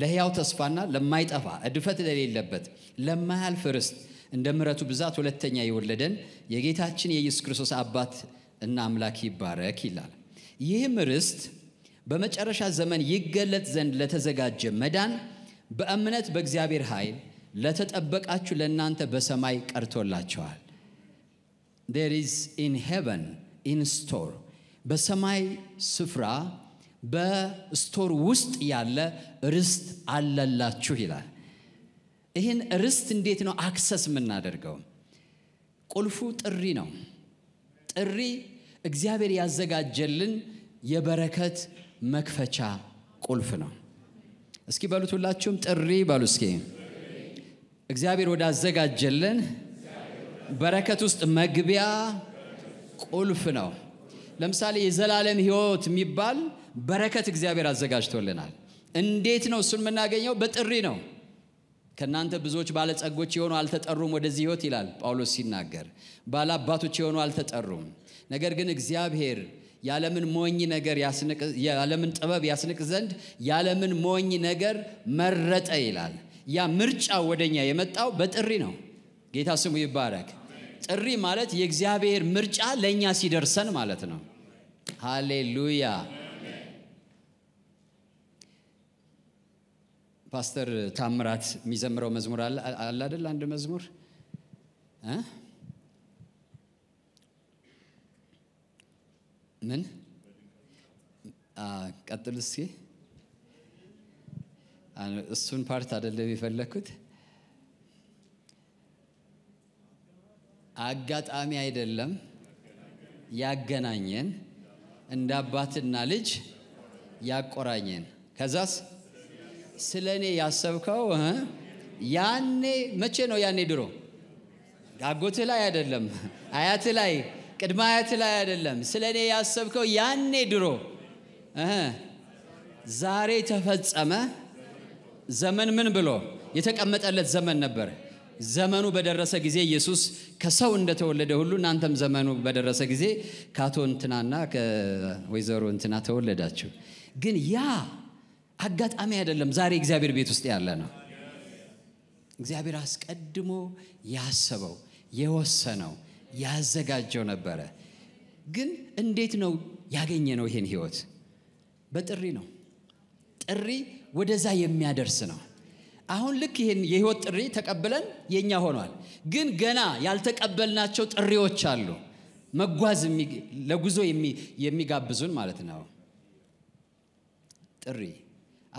ለሕያው ተስፋና ለማይጠፋ እድፈት ለሌለበት ለማያልፍ ርስት እንደ ምረቱ ብዛት ሁለተኛ የወለደን የጌታችን የኢየሱስ ክርስቶስ አባት እና አምላክ ይባረክ ይላል ይህም ርስት በመጨረሻ ዘመን ይገለጥ ዘንድ ለተዘጋጀ መዳን በእምነት በእግዚአብሔር ኃይል ለተጠበቃችሁ ለእናንተ በሰማይ ቀርቶላቸዋል። ር ኢዝ ኢን ሄቨን ኢን ስቶር በሰማይ ስፍራ በስቶር ውስጥ ያለ ርስት አለላችሁ ይላል። ይህን ርስት እንዴት ነው አክሰስ የምናደርገው? ቁልፉ ጥሪ ነው። ጥሪ እግዚአብሔር ያዘጋጀልን የበረከት መክፈቻ ቁልፍ ነው። እስኪ በሉት ሁላችሁም ጥሪ በሉ እስኪ። እግዚአብሔር ወዳዘጋጀልን በረከት ውስጥ መግቢያ ቁልፍ ነው። ለምሳሌ የዘላለም ህይወት የሚባል በረከት እግዚአብሔር አዘጋጅቶልናል። እንዴት ነው እሱን የምናገኘው? በጥሪ ነው። ከእናንተ ብዙዎች ባለጸጎች የሆኑ አልተጠሩም ወደዚህ ህይወት ይላል ጳውሎስ ሲናገር። ባለአባቶች የሆኑ አልተጠሩም። ነገር ግን እግዚአብሔር የዓለምን ሞኝ ነገር የዓለምን ጥበብ ያስንቅ ዘንድ የዓለምን ሞኝ ነገር መረጠ ይላል። ያ ምርጫ ወደኛ የመጣው በጥሪ ነው። ጌታ ስሙ ይባረክ። ጥሪ ማለት የእግዚአብሔር ምርጫ ለእኛ ሲደርሰን ማለት ነው። ሃሌሉያ። ፓስተር ታምራት የሚዘምረው መዝሙር አለ አይደል? አንድ መዝሙር ምን ቀጥል እስኪ እሱን ፓርት አደለም የፈለግኩት አጋጣሚ አይደለም ያገናኘን እንደ አባትና ልጅ ያቆራኘን ከዛስ ስለ እኔ ያሰብከው ያኔ መቼ ነው ያኔ ድሮ አጎትህ ላይ አይደለም አያት ላይ ቅድመ አያት ላይ አይደለም። ስለ እኔ ያሰብከው ያኔ ድሮ ዛሬ ተፈጸመ። ዘመን ምን ብሎ የተቀመጠለት ዘመን ነበር። ዘመኑ በደረሰ ጊዜ ኢየሱስ ከሰው እንደተወለደ ሁሉ እናንተም ዘመኑ በደረሰ ጊዜ ከአቶ እንትናና ከወይዘሮ እንትና ተወለዳችሁ። ግን ያ አጋጣሚ አይደለም። ዛሬ እግዚአብሔር ቤት ውስጥ ያለ ነው። እግዚአብሔር አስቀድሞ ያሰበው የወሰነው ያዘጋጀው ነበረ። ግን እንዴት ነው ያገኘ ነው? ይሄን ህይወት በጥሪ ነው። ጥሪ ወደዛ የሚያደርስ ነው። አሁን ልክ ይህን የህይወት ጥሪ ተቀብለን የኛ ሆኗል። ግን ገና ያልተቀበልናቸው ጥሪዎች አሉ፣ መጓዝ ለጉዞ የሚጋብዙን ማለት ነው። ጥሪ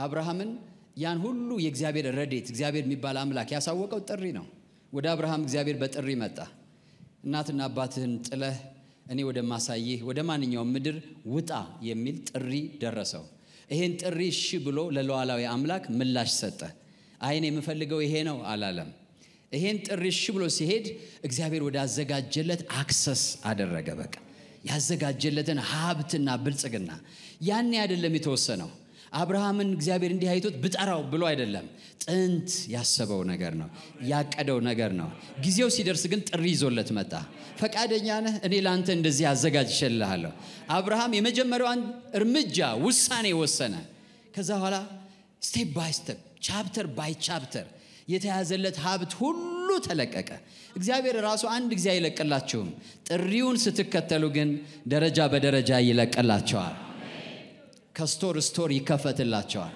አብርሃምን ያን ሁሉ የእግዚአብሔር ረዴት እግዚአብሔር የሚባል አምላክ ያሳወቀው ጥሪ ነው። ወደ አብርሃም እግዚአብሔር በጥሪ መጣ። እናትና አባትህን ጥለህ እኔ ወደ ማሳይህ ወደ ማንኛውም ምድር ውጣ የሚል ጥሪ ደረሰው። ይሄን ጥሪ እሺ ብሎ ለለዋላዊ አምላክ ምላሽ ሰጠ። አይን የምፈልገው ይሄ ነው አላለም። ይሄን ጥሪ እሺ ብሎ ሲሄድ እግዚአብሔር ወዳዘጋጀለት አክሰስ አደረገ። በቃ ያዘጋጀለትን ሀብትና ብልጽግና ያኔ አይደለም የተወሰነው አብርሃምን እግዚአብሔር እንዲህ አይቶት ብጠራው ብሎ አይደለም። ጥንት ያሰበው ነገር ነው፣ ያቀደው ነገር ነው። ጊዜው ሲደርስ ግን ጥሪ ይዞለት መጣ። ፈቃደኛ ነህ? እኔ ለአንተ እንደዚህ አዘጋጅቼልሃለሁ። አብርሃም የመጀመሪያዋን እርምጃ ውሳኔ ወሰነ። ከዛ በኋላ ስቴፕ ባይ ስቴፕ ቻፕተር ባይ ቻፕተር የተያዘለት ሀብት ሁሉ ተለቀቀ። እግዚአብሔር ራሱ አንድ ጊዜ አይለቅላችሁም። ጥሪውን ስትከተሉ ግን ደረጃ በደረጃ ይለቅላቸዋል። ከስቶር ስቶር ይከፈትላቸዋል።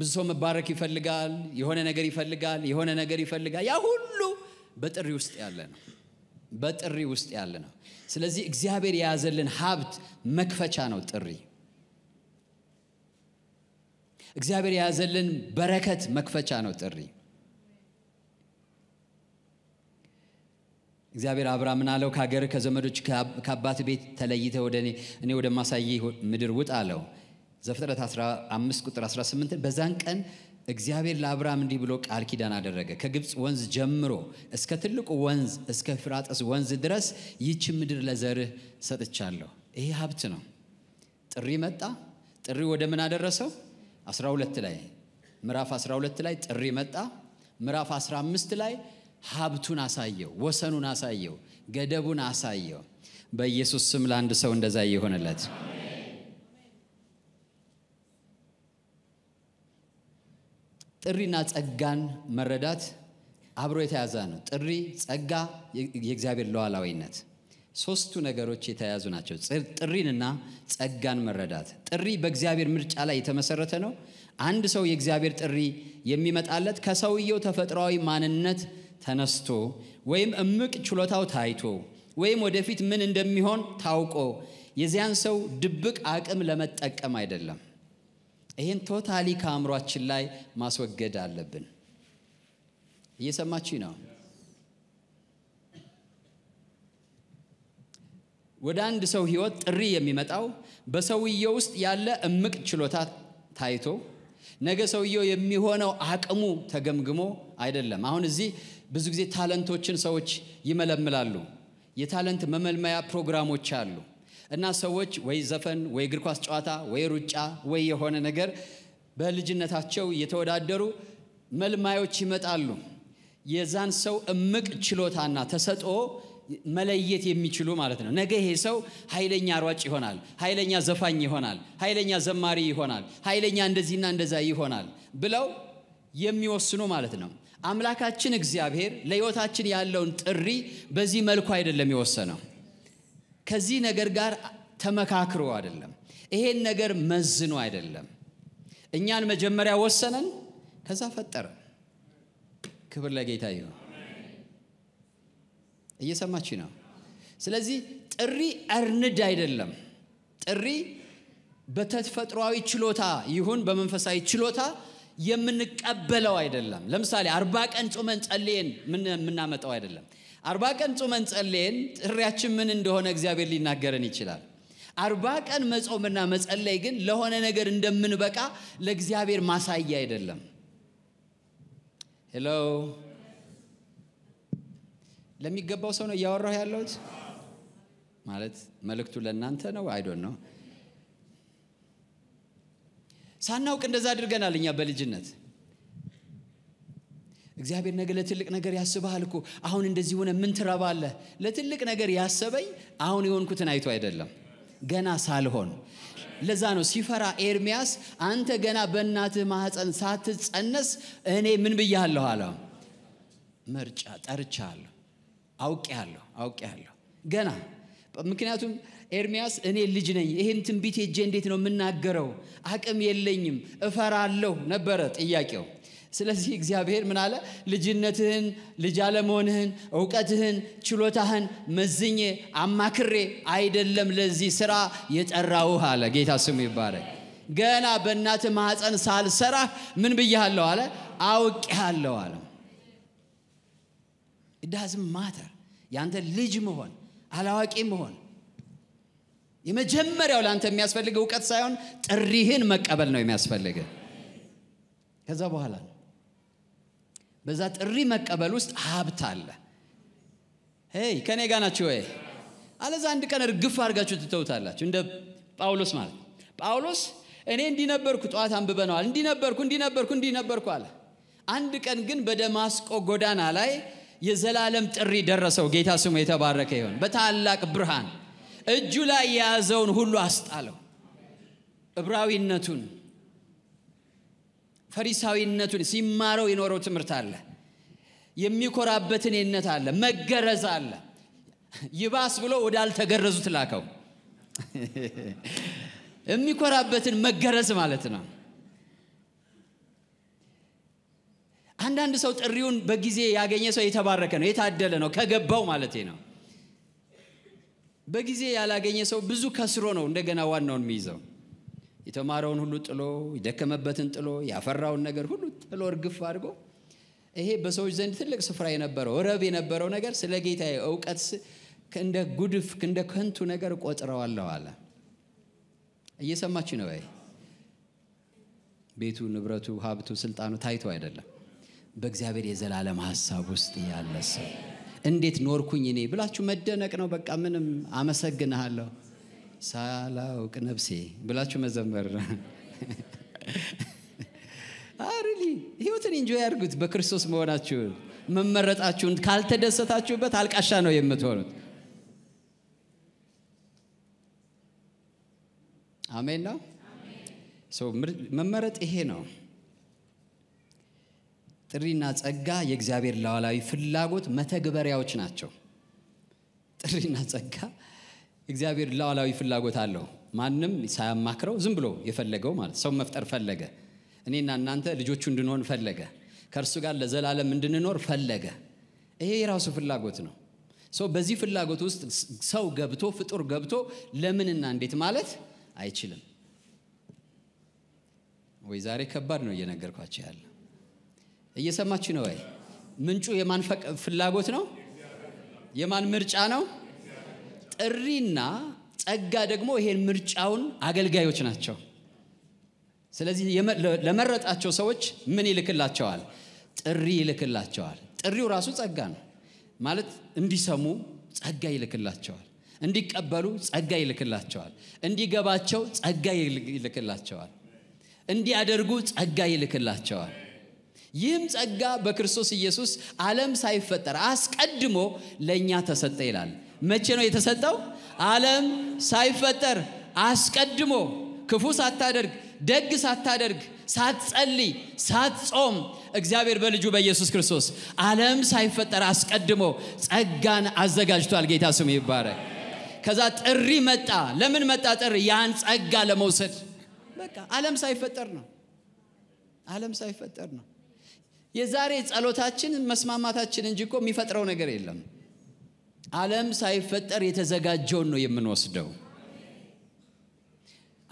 ብዙ ሰው መባረክ ይፈልጋል፣ የሆነ ነገር ይፈልጋል፣ የሆነ ነገር ይፈልጋል። ያ ሁሉ በጥሪ ውስጥ ያለ ነው፣ በጥሪ ውስጥ ያለ ነው። ስለዚህ እግዚአብሔር የያዘልን ሀብት መክፈቻ ነው ጥሪ። እግዚአብሔር የያዘልን በረከት መክፈቻ ነው ጥሪ። እግዚአብሔር አብርሃምን አለው ከሀገር ከዘመዶች ከአባት ቤት ተለይተ ወደ እኔ ወደ ማሳይ ምድር ውጥ አለው ዘፍጥረት 15 ቁጥር 18 በዛን ቀን እግዚአብሔር ለአብርሃም እንዲህ ብሎ ቃል ኪዳን አደረገ ከግብፅ ወንዝ ጀምሮ እስከ ትልቁ ወንዝ እስከ ፍራጠስ ወንዝ ድረስ ይህች ምድር ለዘርህ ሰጥቻለሁ ይሄ ሀብት ነው ጥሪ መጣ ጥሪ ወደ ምን አደረሰው 12 ላይ ምዕራፍ 12 ላይ ጥሪ መጣ ምዕራፍ 15 ላይ ሀብቱን አሳየው፣ ወሰኑን አሳየው፣ ገደቡን አሳየው። በኢየሱስ ስም ለአንድ ሰው እንደዛ የሆነለት ጥሪና ጸጋን መረዳት አብሮ የተያዘ ነው። ጥሪ፣ ጸጋ፣ የእግዚአብሔር ሉዓላዊነት ሶስቱ ነገሮች የተያዙ ናቸው። ጥሪንና ጸጋን መረዳት። ጥሪ በእግዚአብሔር ምርጫ ላይ የተመሰረተ ነው። አንድ ሰው የእግዚአብሔር ጥሪ የሚመጣለት ከሰውየው ተፈጥሯዊ ማንነት ተነስቶ ወይም እምቅ ችሎታው ታይቶ ወይም ወደፊት ምን እንደሚሆን ታውቆ የዚያን ሰው ድብቅ አቅም ለመጠቀም አይደለም። ይህን ቶታሊ ከአእምሯችን ላይ ማስወገድ አለብን። እየሰማችሁ ነው። ወደ አንድ ሰው ህይወት ጥሪ የሚመጣው በሰውየው ውስጥ ያለ እምቅ ችሎታ ታይቶ ነገ ሰውየው የሚሆነው አቅሙ ተገምግሞ አይደለም። አሁን እዚህ ብዙ ጊዜ ታለንቶችን ሰዎች ይመለምላሉ። የታለንት መመልመያ ፕሮግራሞች አሉ እና ሰዎች ወይ ዘፈን፣ ወይ እግር ኳስ ጨዋታ፣ ወይ ሩጫ፣ ወይ የሆነ ነገር በልጅነታቸው የተወዳደሩ መልማዮች ይመጣሉ። የዛን ሰው እምቅ ችሎታና ተሰጦ መለየት የሚችሉ ማለት ነው። ነገ ይሄ ሰው ኃይለኛ ሯጭ ይሆናል፣ ኃይለኛ ዘፋኝ ይሆናል፣ ኃይለኛ ዘማሪ ይሆናል፣ ኃይለኛ እንደዚህና እንደዛ ይሆናል ብለው የሚወስኑ ማለት ነው። አምላካችን እግዚአብሔር ለሕይወታችን ያለውን ጥሪ በዚህ መልኩ አይደለም የወሰነው። ከዚህ ነገር ጋር ተመካክሮ አይደለም። ይሄን ነገር መዝኖ አይደለም። እኛን መጀመሪያ ወሰነን፣ ከዛ ፈጠረ። ክብር ለጌታ ይሁን። እየሰማች ነው። ስለዚህ ጥሪ እርንድ አይደለም። ጥሪ በተፈጥሯዊ ችሎታ ይሁን በመንፈሳዊ ችሎታ የምንቀበለው አይደለም። ለምሳሌ አርባ ቀን ጾመን ጸልየን የምናመጣው አይደለም። አርባ ቀን ጾመን ጸልየን ጥሪያችን ምን እንደሆነ እግዚአብሔር ሊናገረን ይችላል። አርባ ቀን መጾምና መጸለይ ግን ለሆነ ነገር እንደምንበቃ ለእግዚአብሔር ማሳያ አይደለም። ሄሎ ለሚገባው ሰው ነው እያወራሁ ያለሁት። ማለት መልእክቱ ለእናንተ ነው አይዶን ነው። ሳናውቅ እንደዛ አድርገናል እኛ በልጅነት እግዚአብሔር ነገ ለትልቅ ነገር ያስበሃል እኮ አሁን እንደዚህ ሆነ ምን ትረባለ ለትልቅ ነገር ያሰበኝ አሁን የሆንኩትን አይቶ አይደለም ገና ሳልሆን ለዛ ነው ሲፈራ ኤርሚያስ አንተ ገና በእናትህ ማህፀን ሳትጸነስ እኔ ምን ብያለሁ አለ መርጫ ጠርቻ አለሁ አውቄ አለሁ አውቄ አለሁ ገና ምክንያቱም ኤርሚያስ እኔ ልጅ ነኝ፣ ይህን ትንቢት ሄጄ እንዴት ነው የምናገረው? አቅም የለኝም፣ እፈራለሁ ነበረ ጥያቄው። ስለዚህ እግዚአብሔር ምን አለ? ልጅነትህን፣ ልጅ አለመሆንህን፣ እውቀትህን፣ ችሎታህን መዝኜ አማክሬ አይደለም ለዚህ ስራ የጠራውህ አለ። ጌታ ስሙ ይባረክ። ገና በእናት ማህፀን ሳልሰራህ ምን ብያለሁ አለ? አውቄሃለሁ አለ። ዳዝም ማተር ያንተ ልጅ መሆን አላዋቂ መሆን የመጀመሪያው ለአንተ የሚያስፈልግ እውቀት ሳይሆን ጥሪህን መቀበል ነው የሚያስፈልግ ከዛ በኋላ በዛ ጥሪ መቀበል ውስጥ ሀብት አለ ሄይ ከእኔ ጋ ናቸው ወይ አለዛ አንድ ቀን እርግፍ አድርጋችሁ ትተውታላችሁ እንደ ጳውሎስ ማለት ጳውሎስ እኔ እንዲነበርኩ ጠዋት አንብበነዋል እንዲነበርኩ እንዲነበርኩ እንዲነበርኩ አለ አንድ ቀን ግን በደማስቆ ጎዳና ላይ የዘላለም ጥሪ ደረሰው ጌታ ስሙ የተባረከ ይሆን በታላቅ ብርሃን እጁ ላይ የያዘውን ሁሉ አስጣለው እብራዊነቱን ፈሪሳዊነቱን ሲማረው የኖረው ትምህርት አለ የሚኮራበትን የነት አለ መገረዝ አለ ይባስ ብሎ ወዳልተገረዙት ላከው (laughs) የሚኮራበትን መገረዝ ማለት ነው አንዳንድ ሰው ጥሪውን በጊዜ ያገኘ ሰው የተባረከ ነው የታደለ ነው ከገባው ማለት ነው በጊዜ ያላገኘ ሰው ብዙ ከስሮ ነው እንደገና ዋናውን የሚይዘው። የተማረውን ሁሉ ጥሎ የደከመበትን ጥሎ ያፈራውን ነገር ሁሉ ጥሎ እርግፍ አድርጎ ይሄ በሰዎች ዘንድ ትልቅ ስፍራ የነበረው ረብ የነበረው ነገር ስለ ጌታ እውቀት እንደ ጉድፍ እንደ ከንቱ ነገር ቆጥረዋለሁ አለ። እየሰማችሁ ነው? ይ ቤቱ፣ ንብረቱ፣ ሀብቱ፣ ስልጣኑ ታይቶ አይደለም። በእግዚአብሔር የዘላለም ሀሳብ ውስጥ ያለ ሰው እንዴት ኖርኩኝ እኔ ብላችሁ መደነቅ ነው። በቃ ምንም አመሰግንሃለሁ ሳላውቅ ነፍሴ ብላችሁ መዘመር (laughs) አሪሊ ህይወትን እንጆ ያርጉት። በክርስቶስ መሆናችሁን መመረጣችሁን ካልተደሰታችሁበት አልቃሻ ነው የምትሆኑት። አሜን ነው። መመረጥ ይሄ ነው። ጥሪና ጸጋ የእግዚአብሔር ለዋላዊ ፍላጎት መተግበሪያዎች ናቸው። ጥሪና ጸጋ እግዚአብሔር ለዋላዊ ፍላጎት አለው። ማንም ሳያማክረው ዝም ብሎ የፈለገው ማለት ሰው መፍጠር ፈለገ። እኔና እናንተ ልጆቹ እንድንሆን ፈለገ። ከእርሱ ጋር ለዘላለም እንድንኖር ፈለገ። ይሄ የራሱ ፍላጎት ነው። ሰው በዚህ ፍላጎት ውስጥ ሰው ገብቶ ፍጡር ገብቶ ለምንና እንዴት ማለት አይችልም ወይ? ዛሬ ከባድ ነው እየነገርኳቸው ያለ እየሰማችሁ ነው ወይ? ምንጩ የማን ፍላጎት ነው? የማን ምርጫ ነው? ጥሪና ጸጋ ደግሞ ይሄን ምርጫውን አገልጋዮች ናቸው። ስለዚህ ለመረጣቸው ሰዎች ምን ይልክላቸዋል? ጥሪ ይልክላቸዋል። ጥሪው ራሱ ጸጋ ነው ማለት እንዲሰሙ ጸጋ ይልክላቸዋል። እንዲቀበሉ ጸጋ ይልክላቸዋል። እንዲገባቸው ጸጋ ይልክላቸዋል። እንዲያደርጉ ጸጋ ይልክላቸዋል። ይህም ጸጋ በክርስቶስ ኢየሱስ ዓለም ሳይፈጠር አስቀድሞ ለእኛ ተሰጠ ይላል። መቼ ነው የተሰጠው? ዓለም ሳይፈጠር አስቀድሞ ክፉ ሳታደርግ ደግ ሳታደርግ ሳትጸልይ ሳትጾም እግዚአብሔር በልጁ በኢየሱስ ክርስቶስ ዓለም ሳይፈጠር አስቀድሞ ጸጋን አዘጋጅቷል። ጌታ ስሙ ይባረክ። ከዛ ጥሪ መጣ። ለምን መጣ ጥሪ? ያን ጸጋ ለመውሰድ በቃ ዓለም ሳይፈጠር ነው። ዓለም ሳይፈጠር ነው። የዛሬ ጸሎታችን መስማማታችን እንጂ እኮ የሚፈጥረው ነገር የለም። ዓለም ሳይፈጠር የተዘጋጀውን ነው የምንወስደው።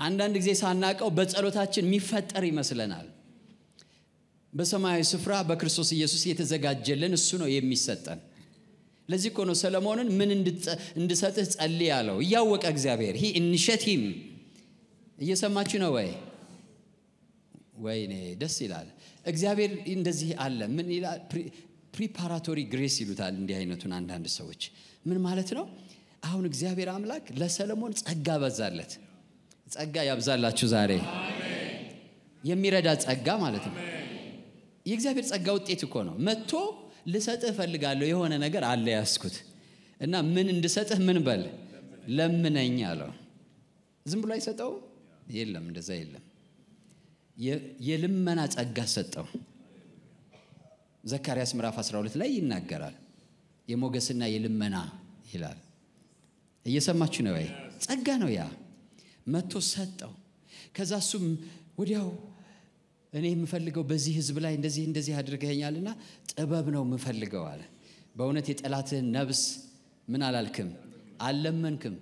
አንዳንድ ጊዜ ሳናቀው በጸሎታችን የሚፈጠር ይመስለናል። በሰማያዊ ስፍራ በክርስቶስ ኢየሱስ የተዘጋጀልን እሱ ነው የሚሰጠን። ለዚህ እኮ ነው ሰለሞንን ምን እንድሰጥህ ጸል ያለው እያወቀ እግዚአብሔር ሂ እንሸቲም እየሰማችሁ ነው ወይ? ወይኔ ደስ ይላል። እግዚአብሔር እንደዚህ አለ ምን ፕሪፓራቶሪ ግሬስ ይሉታል እንዲህ አይነቱን አንዳንድ ሰዎች ምን ማለት ነው አሁን እግዚአብሔር አምላክ ለሰለሞን ጸጋ በዛለት ጸጋ ያብዛላችሁ ዛሬ የሚረዳ ጸጋ ማለት ነው የእግዚአብሔር ጸጋ ውጤት እኮ ነው መጥቶ ልሰጥህ ፈልጋለሁ የሆነ ነገር አለ ያስኩት እና ምን እንድሰጥህ ምን በል ለምነኝ አለው ዝም ብሎ አይሰጠው የለም እንደዛ የለም የልመና ጸጋ ሰጠው ዘካርያስ ምዕራፍ 12 ላይ ይናገራል የሞገስና የልመና ይላል እየሰማችሁ ነው ወይ ጸጋ ነው ያ መቶ ሰጠው ከዛ እሱም ወዲያው እኔ የምፈልገው በዚህ ህዝብ ላይ እንደዚህ እንደዚህ አድርገኛልና ጥበብ ነው የምፈልገው አለ በእውነት የጠላትህን ነብስ ምን አላልክም አልለመንክም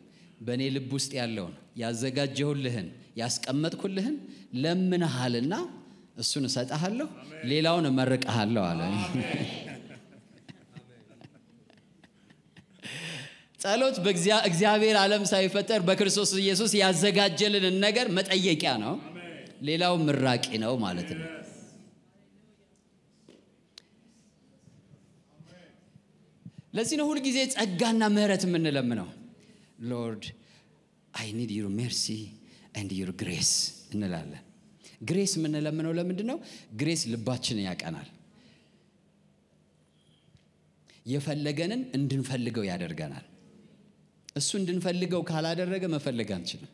በእኔ ልብ ውስጥ ያለውን ያዘጋጀሁልህን ያስቀመጥኩልህን ለምንሃልና እሱን እሰጠሃለሁ፣ ሌላውን እመርቅሃለሁ አለ። ጸሎት በእግዚአብሔር ዓለም ሳይፈጠር በክርስቶስ ኢየሱስ ያዘጋጀልንን ነገር መጠየቂያ ነው። ሌላው ምራቂ ነው ማለት ነው። ለዚህ ነው ሁልጊዜ ጸጋና ምህረት የምንለምነው። ሎርድ አይ ኒድ ዩር ሜርሲ ኤንድ ዩር ግሬስ እንላለን። ግሬስ የምንለምነው ለምንድን ነው? ግሬስ ልባችንን ያቀናል። የፈለገንን እንድንፈልገው ያደርገናል። እሱ እንድንፈልገው ካላደረገ መፈለግ አንችልም።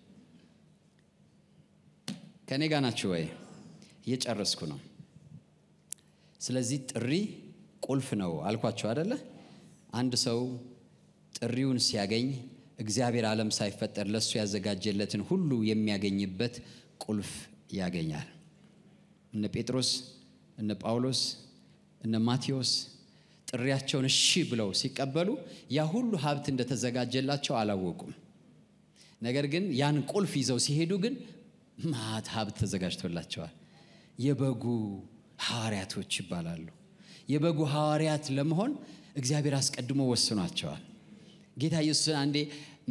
ከእኔ ጋ ናችሁ ወይ? እየጨረስኩ ነው። ስለዚህ ጥሪ ቁልፍ ነው አልኳቸው አደለ? አንድ ሰው ጥሪውን ሲያገኝ እግዚአብሔር ዓለም ሳይፈጠር ለእሱ ያዘጋጀለትን ሁሉ የሚያገኝበት ቁልፍ ያገኛል። እነ ጴጥሮስ፣ እነ ጳውሎስ፣ እነ ማቴዎስ ጥሪያቸውን እሺ ብለው ሲቀበሉ ያ ሁሉ ሀብት እንደተዘጋጀላቸው አላወቁም። ነገር ግን ያን ቁልፍ ይዘው ሲሄዱ ግን ማት ሀብት ተዘጋጅቶላቸዋል። የበጉ ሐዋርያቶች ይባላሉ። የበጉ ሐዋርያት ለመሆን እግዚአብሔር አስቀድሞ ወስኗቸዋል። ጌታ ኢየሱስ አንዴ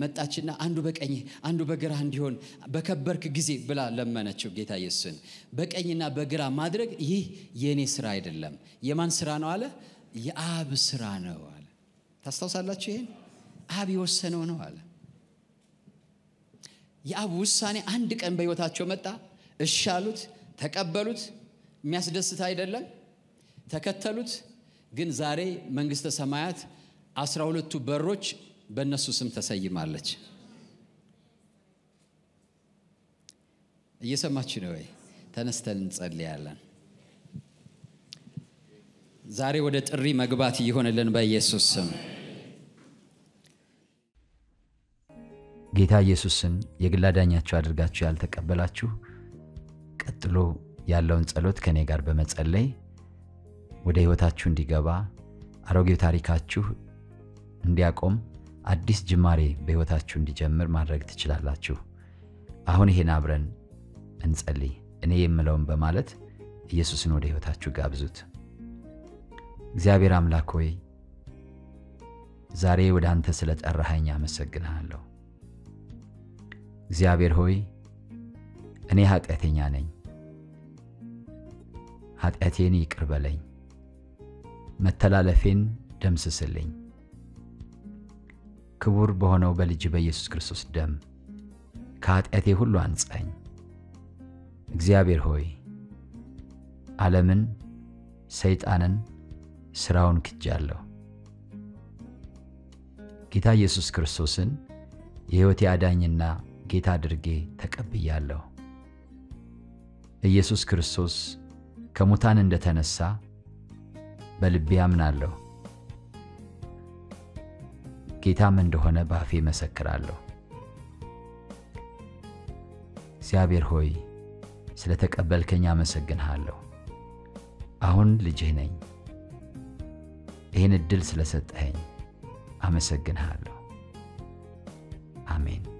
መጣችና አንዱ በቀኝ አንዱ በግራ እንዲሆን በከበርክ ጊዜ ብላ ለመነችው ጌታ ኢየሱስን። በቀኝና በግራ ማድረግ ይህ የእኔ ስራ አይደለም። የማን ስራ ነው አለ? የአብ ስራ ነው አለ። ታስታውሳላችሁ? ይሄን አብ የወሰነው ነው አለ። የአብ ውሳኔ አንድ ቀን በሕይወታቸው መጣ። እሻሉት አሉት፣ ተቀበሉት። የሚያስደስት አይደለም፣ ተከተሉት። ግን ዛሬ መንግሥተ ሰማያት አስራ ሁለቱ በሮች በእነሱ ስም ተሰይማለች። እየሰማች ነው ወይ? ተነስተን እንጸልያለን። ዛሬ ወደ ጥሪ መግባት እየሆነልን በኢየሱስ ስም ጌታ ኢየሱስን የግል አድርጋችሁ ያልተቀበላችሁ ቀጥሎ ያለውን ጸሎት ከእኔ ጋር በመጸለይ ወደ ህይወታችሁ እንዲገባ አሮጌው ታሪካችሁ እንዲያቆም አዲስ ጅማሬ በህይወታችሁ እንዲጀምር ማድረግ ትችላላችሁ። አሁን ይሄን አብረን እንጸልይ። እኔ የምለውን በማለት ኢየሱስን ወደ ህይወታችሁ ጋብዙት። እግዚአብሔር አምላክ ሆይ ዛሬ ወደ አንተ ስለ ጠራኸኝ አመሰግንሃለሁ። እግዚአብሔር ሆይ እኔ ኃጢአተኛ ነኝ፣ ኃጢአቴን ይቅር በለኝ፣ መተላለፌን ደምስስልኝ ክቡር በሆነው በልጅ በኢየሱስ ክርስቶስ ደም ከኃጢአቴ ሁሉ አንጻኝ። እግዚአብሔር ሆይ ዓለምን፣ ሰይጣንን፣ ሥራውን ክጃለሁ። ጌታ ኢየሱስ ክርስቶስን የሕይወቴ አዳኝና ጌታ አድርጌ ተቀብያለሁ። ኢየሱስ ክርስቶስ ከሙታን እንደተነሳ በልቤ አምናለሁ። ጌታም እንደሆነ ባፌ መሰክራለሁ። እግዚአብሔር ሆይ ስለ ተቀበልከኝ አመሰግንሃለሁ። አሁን ልጅህ ነኝ። ይህን እድል ስለሰጠኸኝ አመሰግንሃለሁ። አሜን።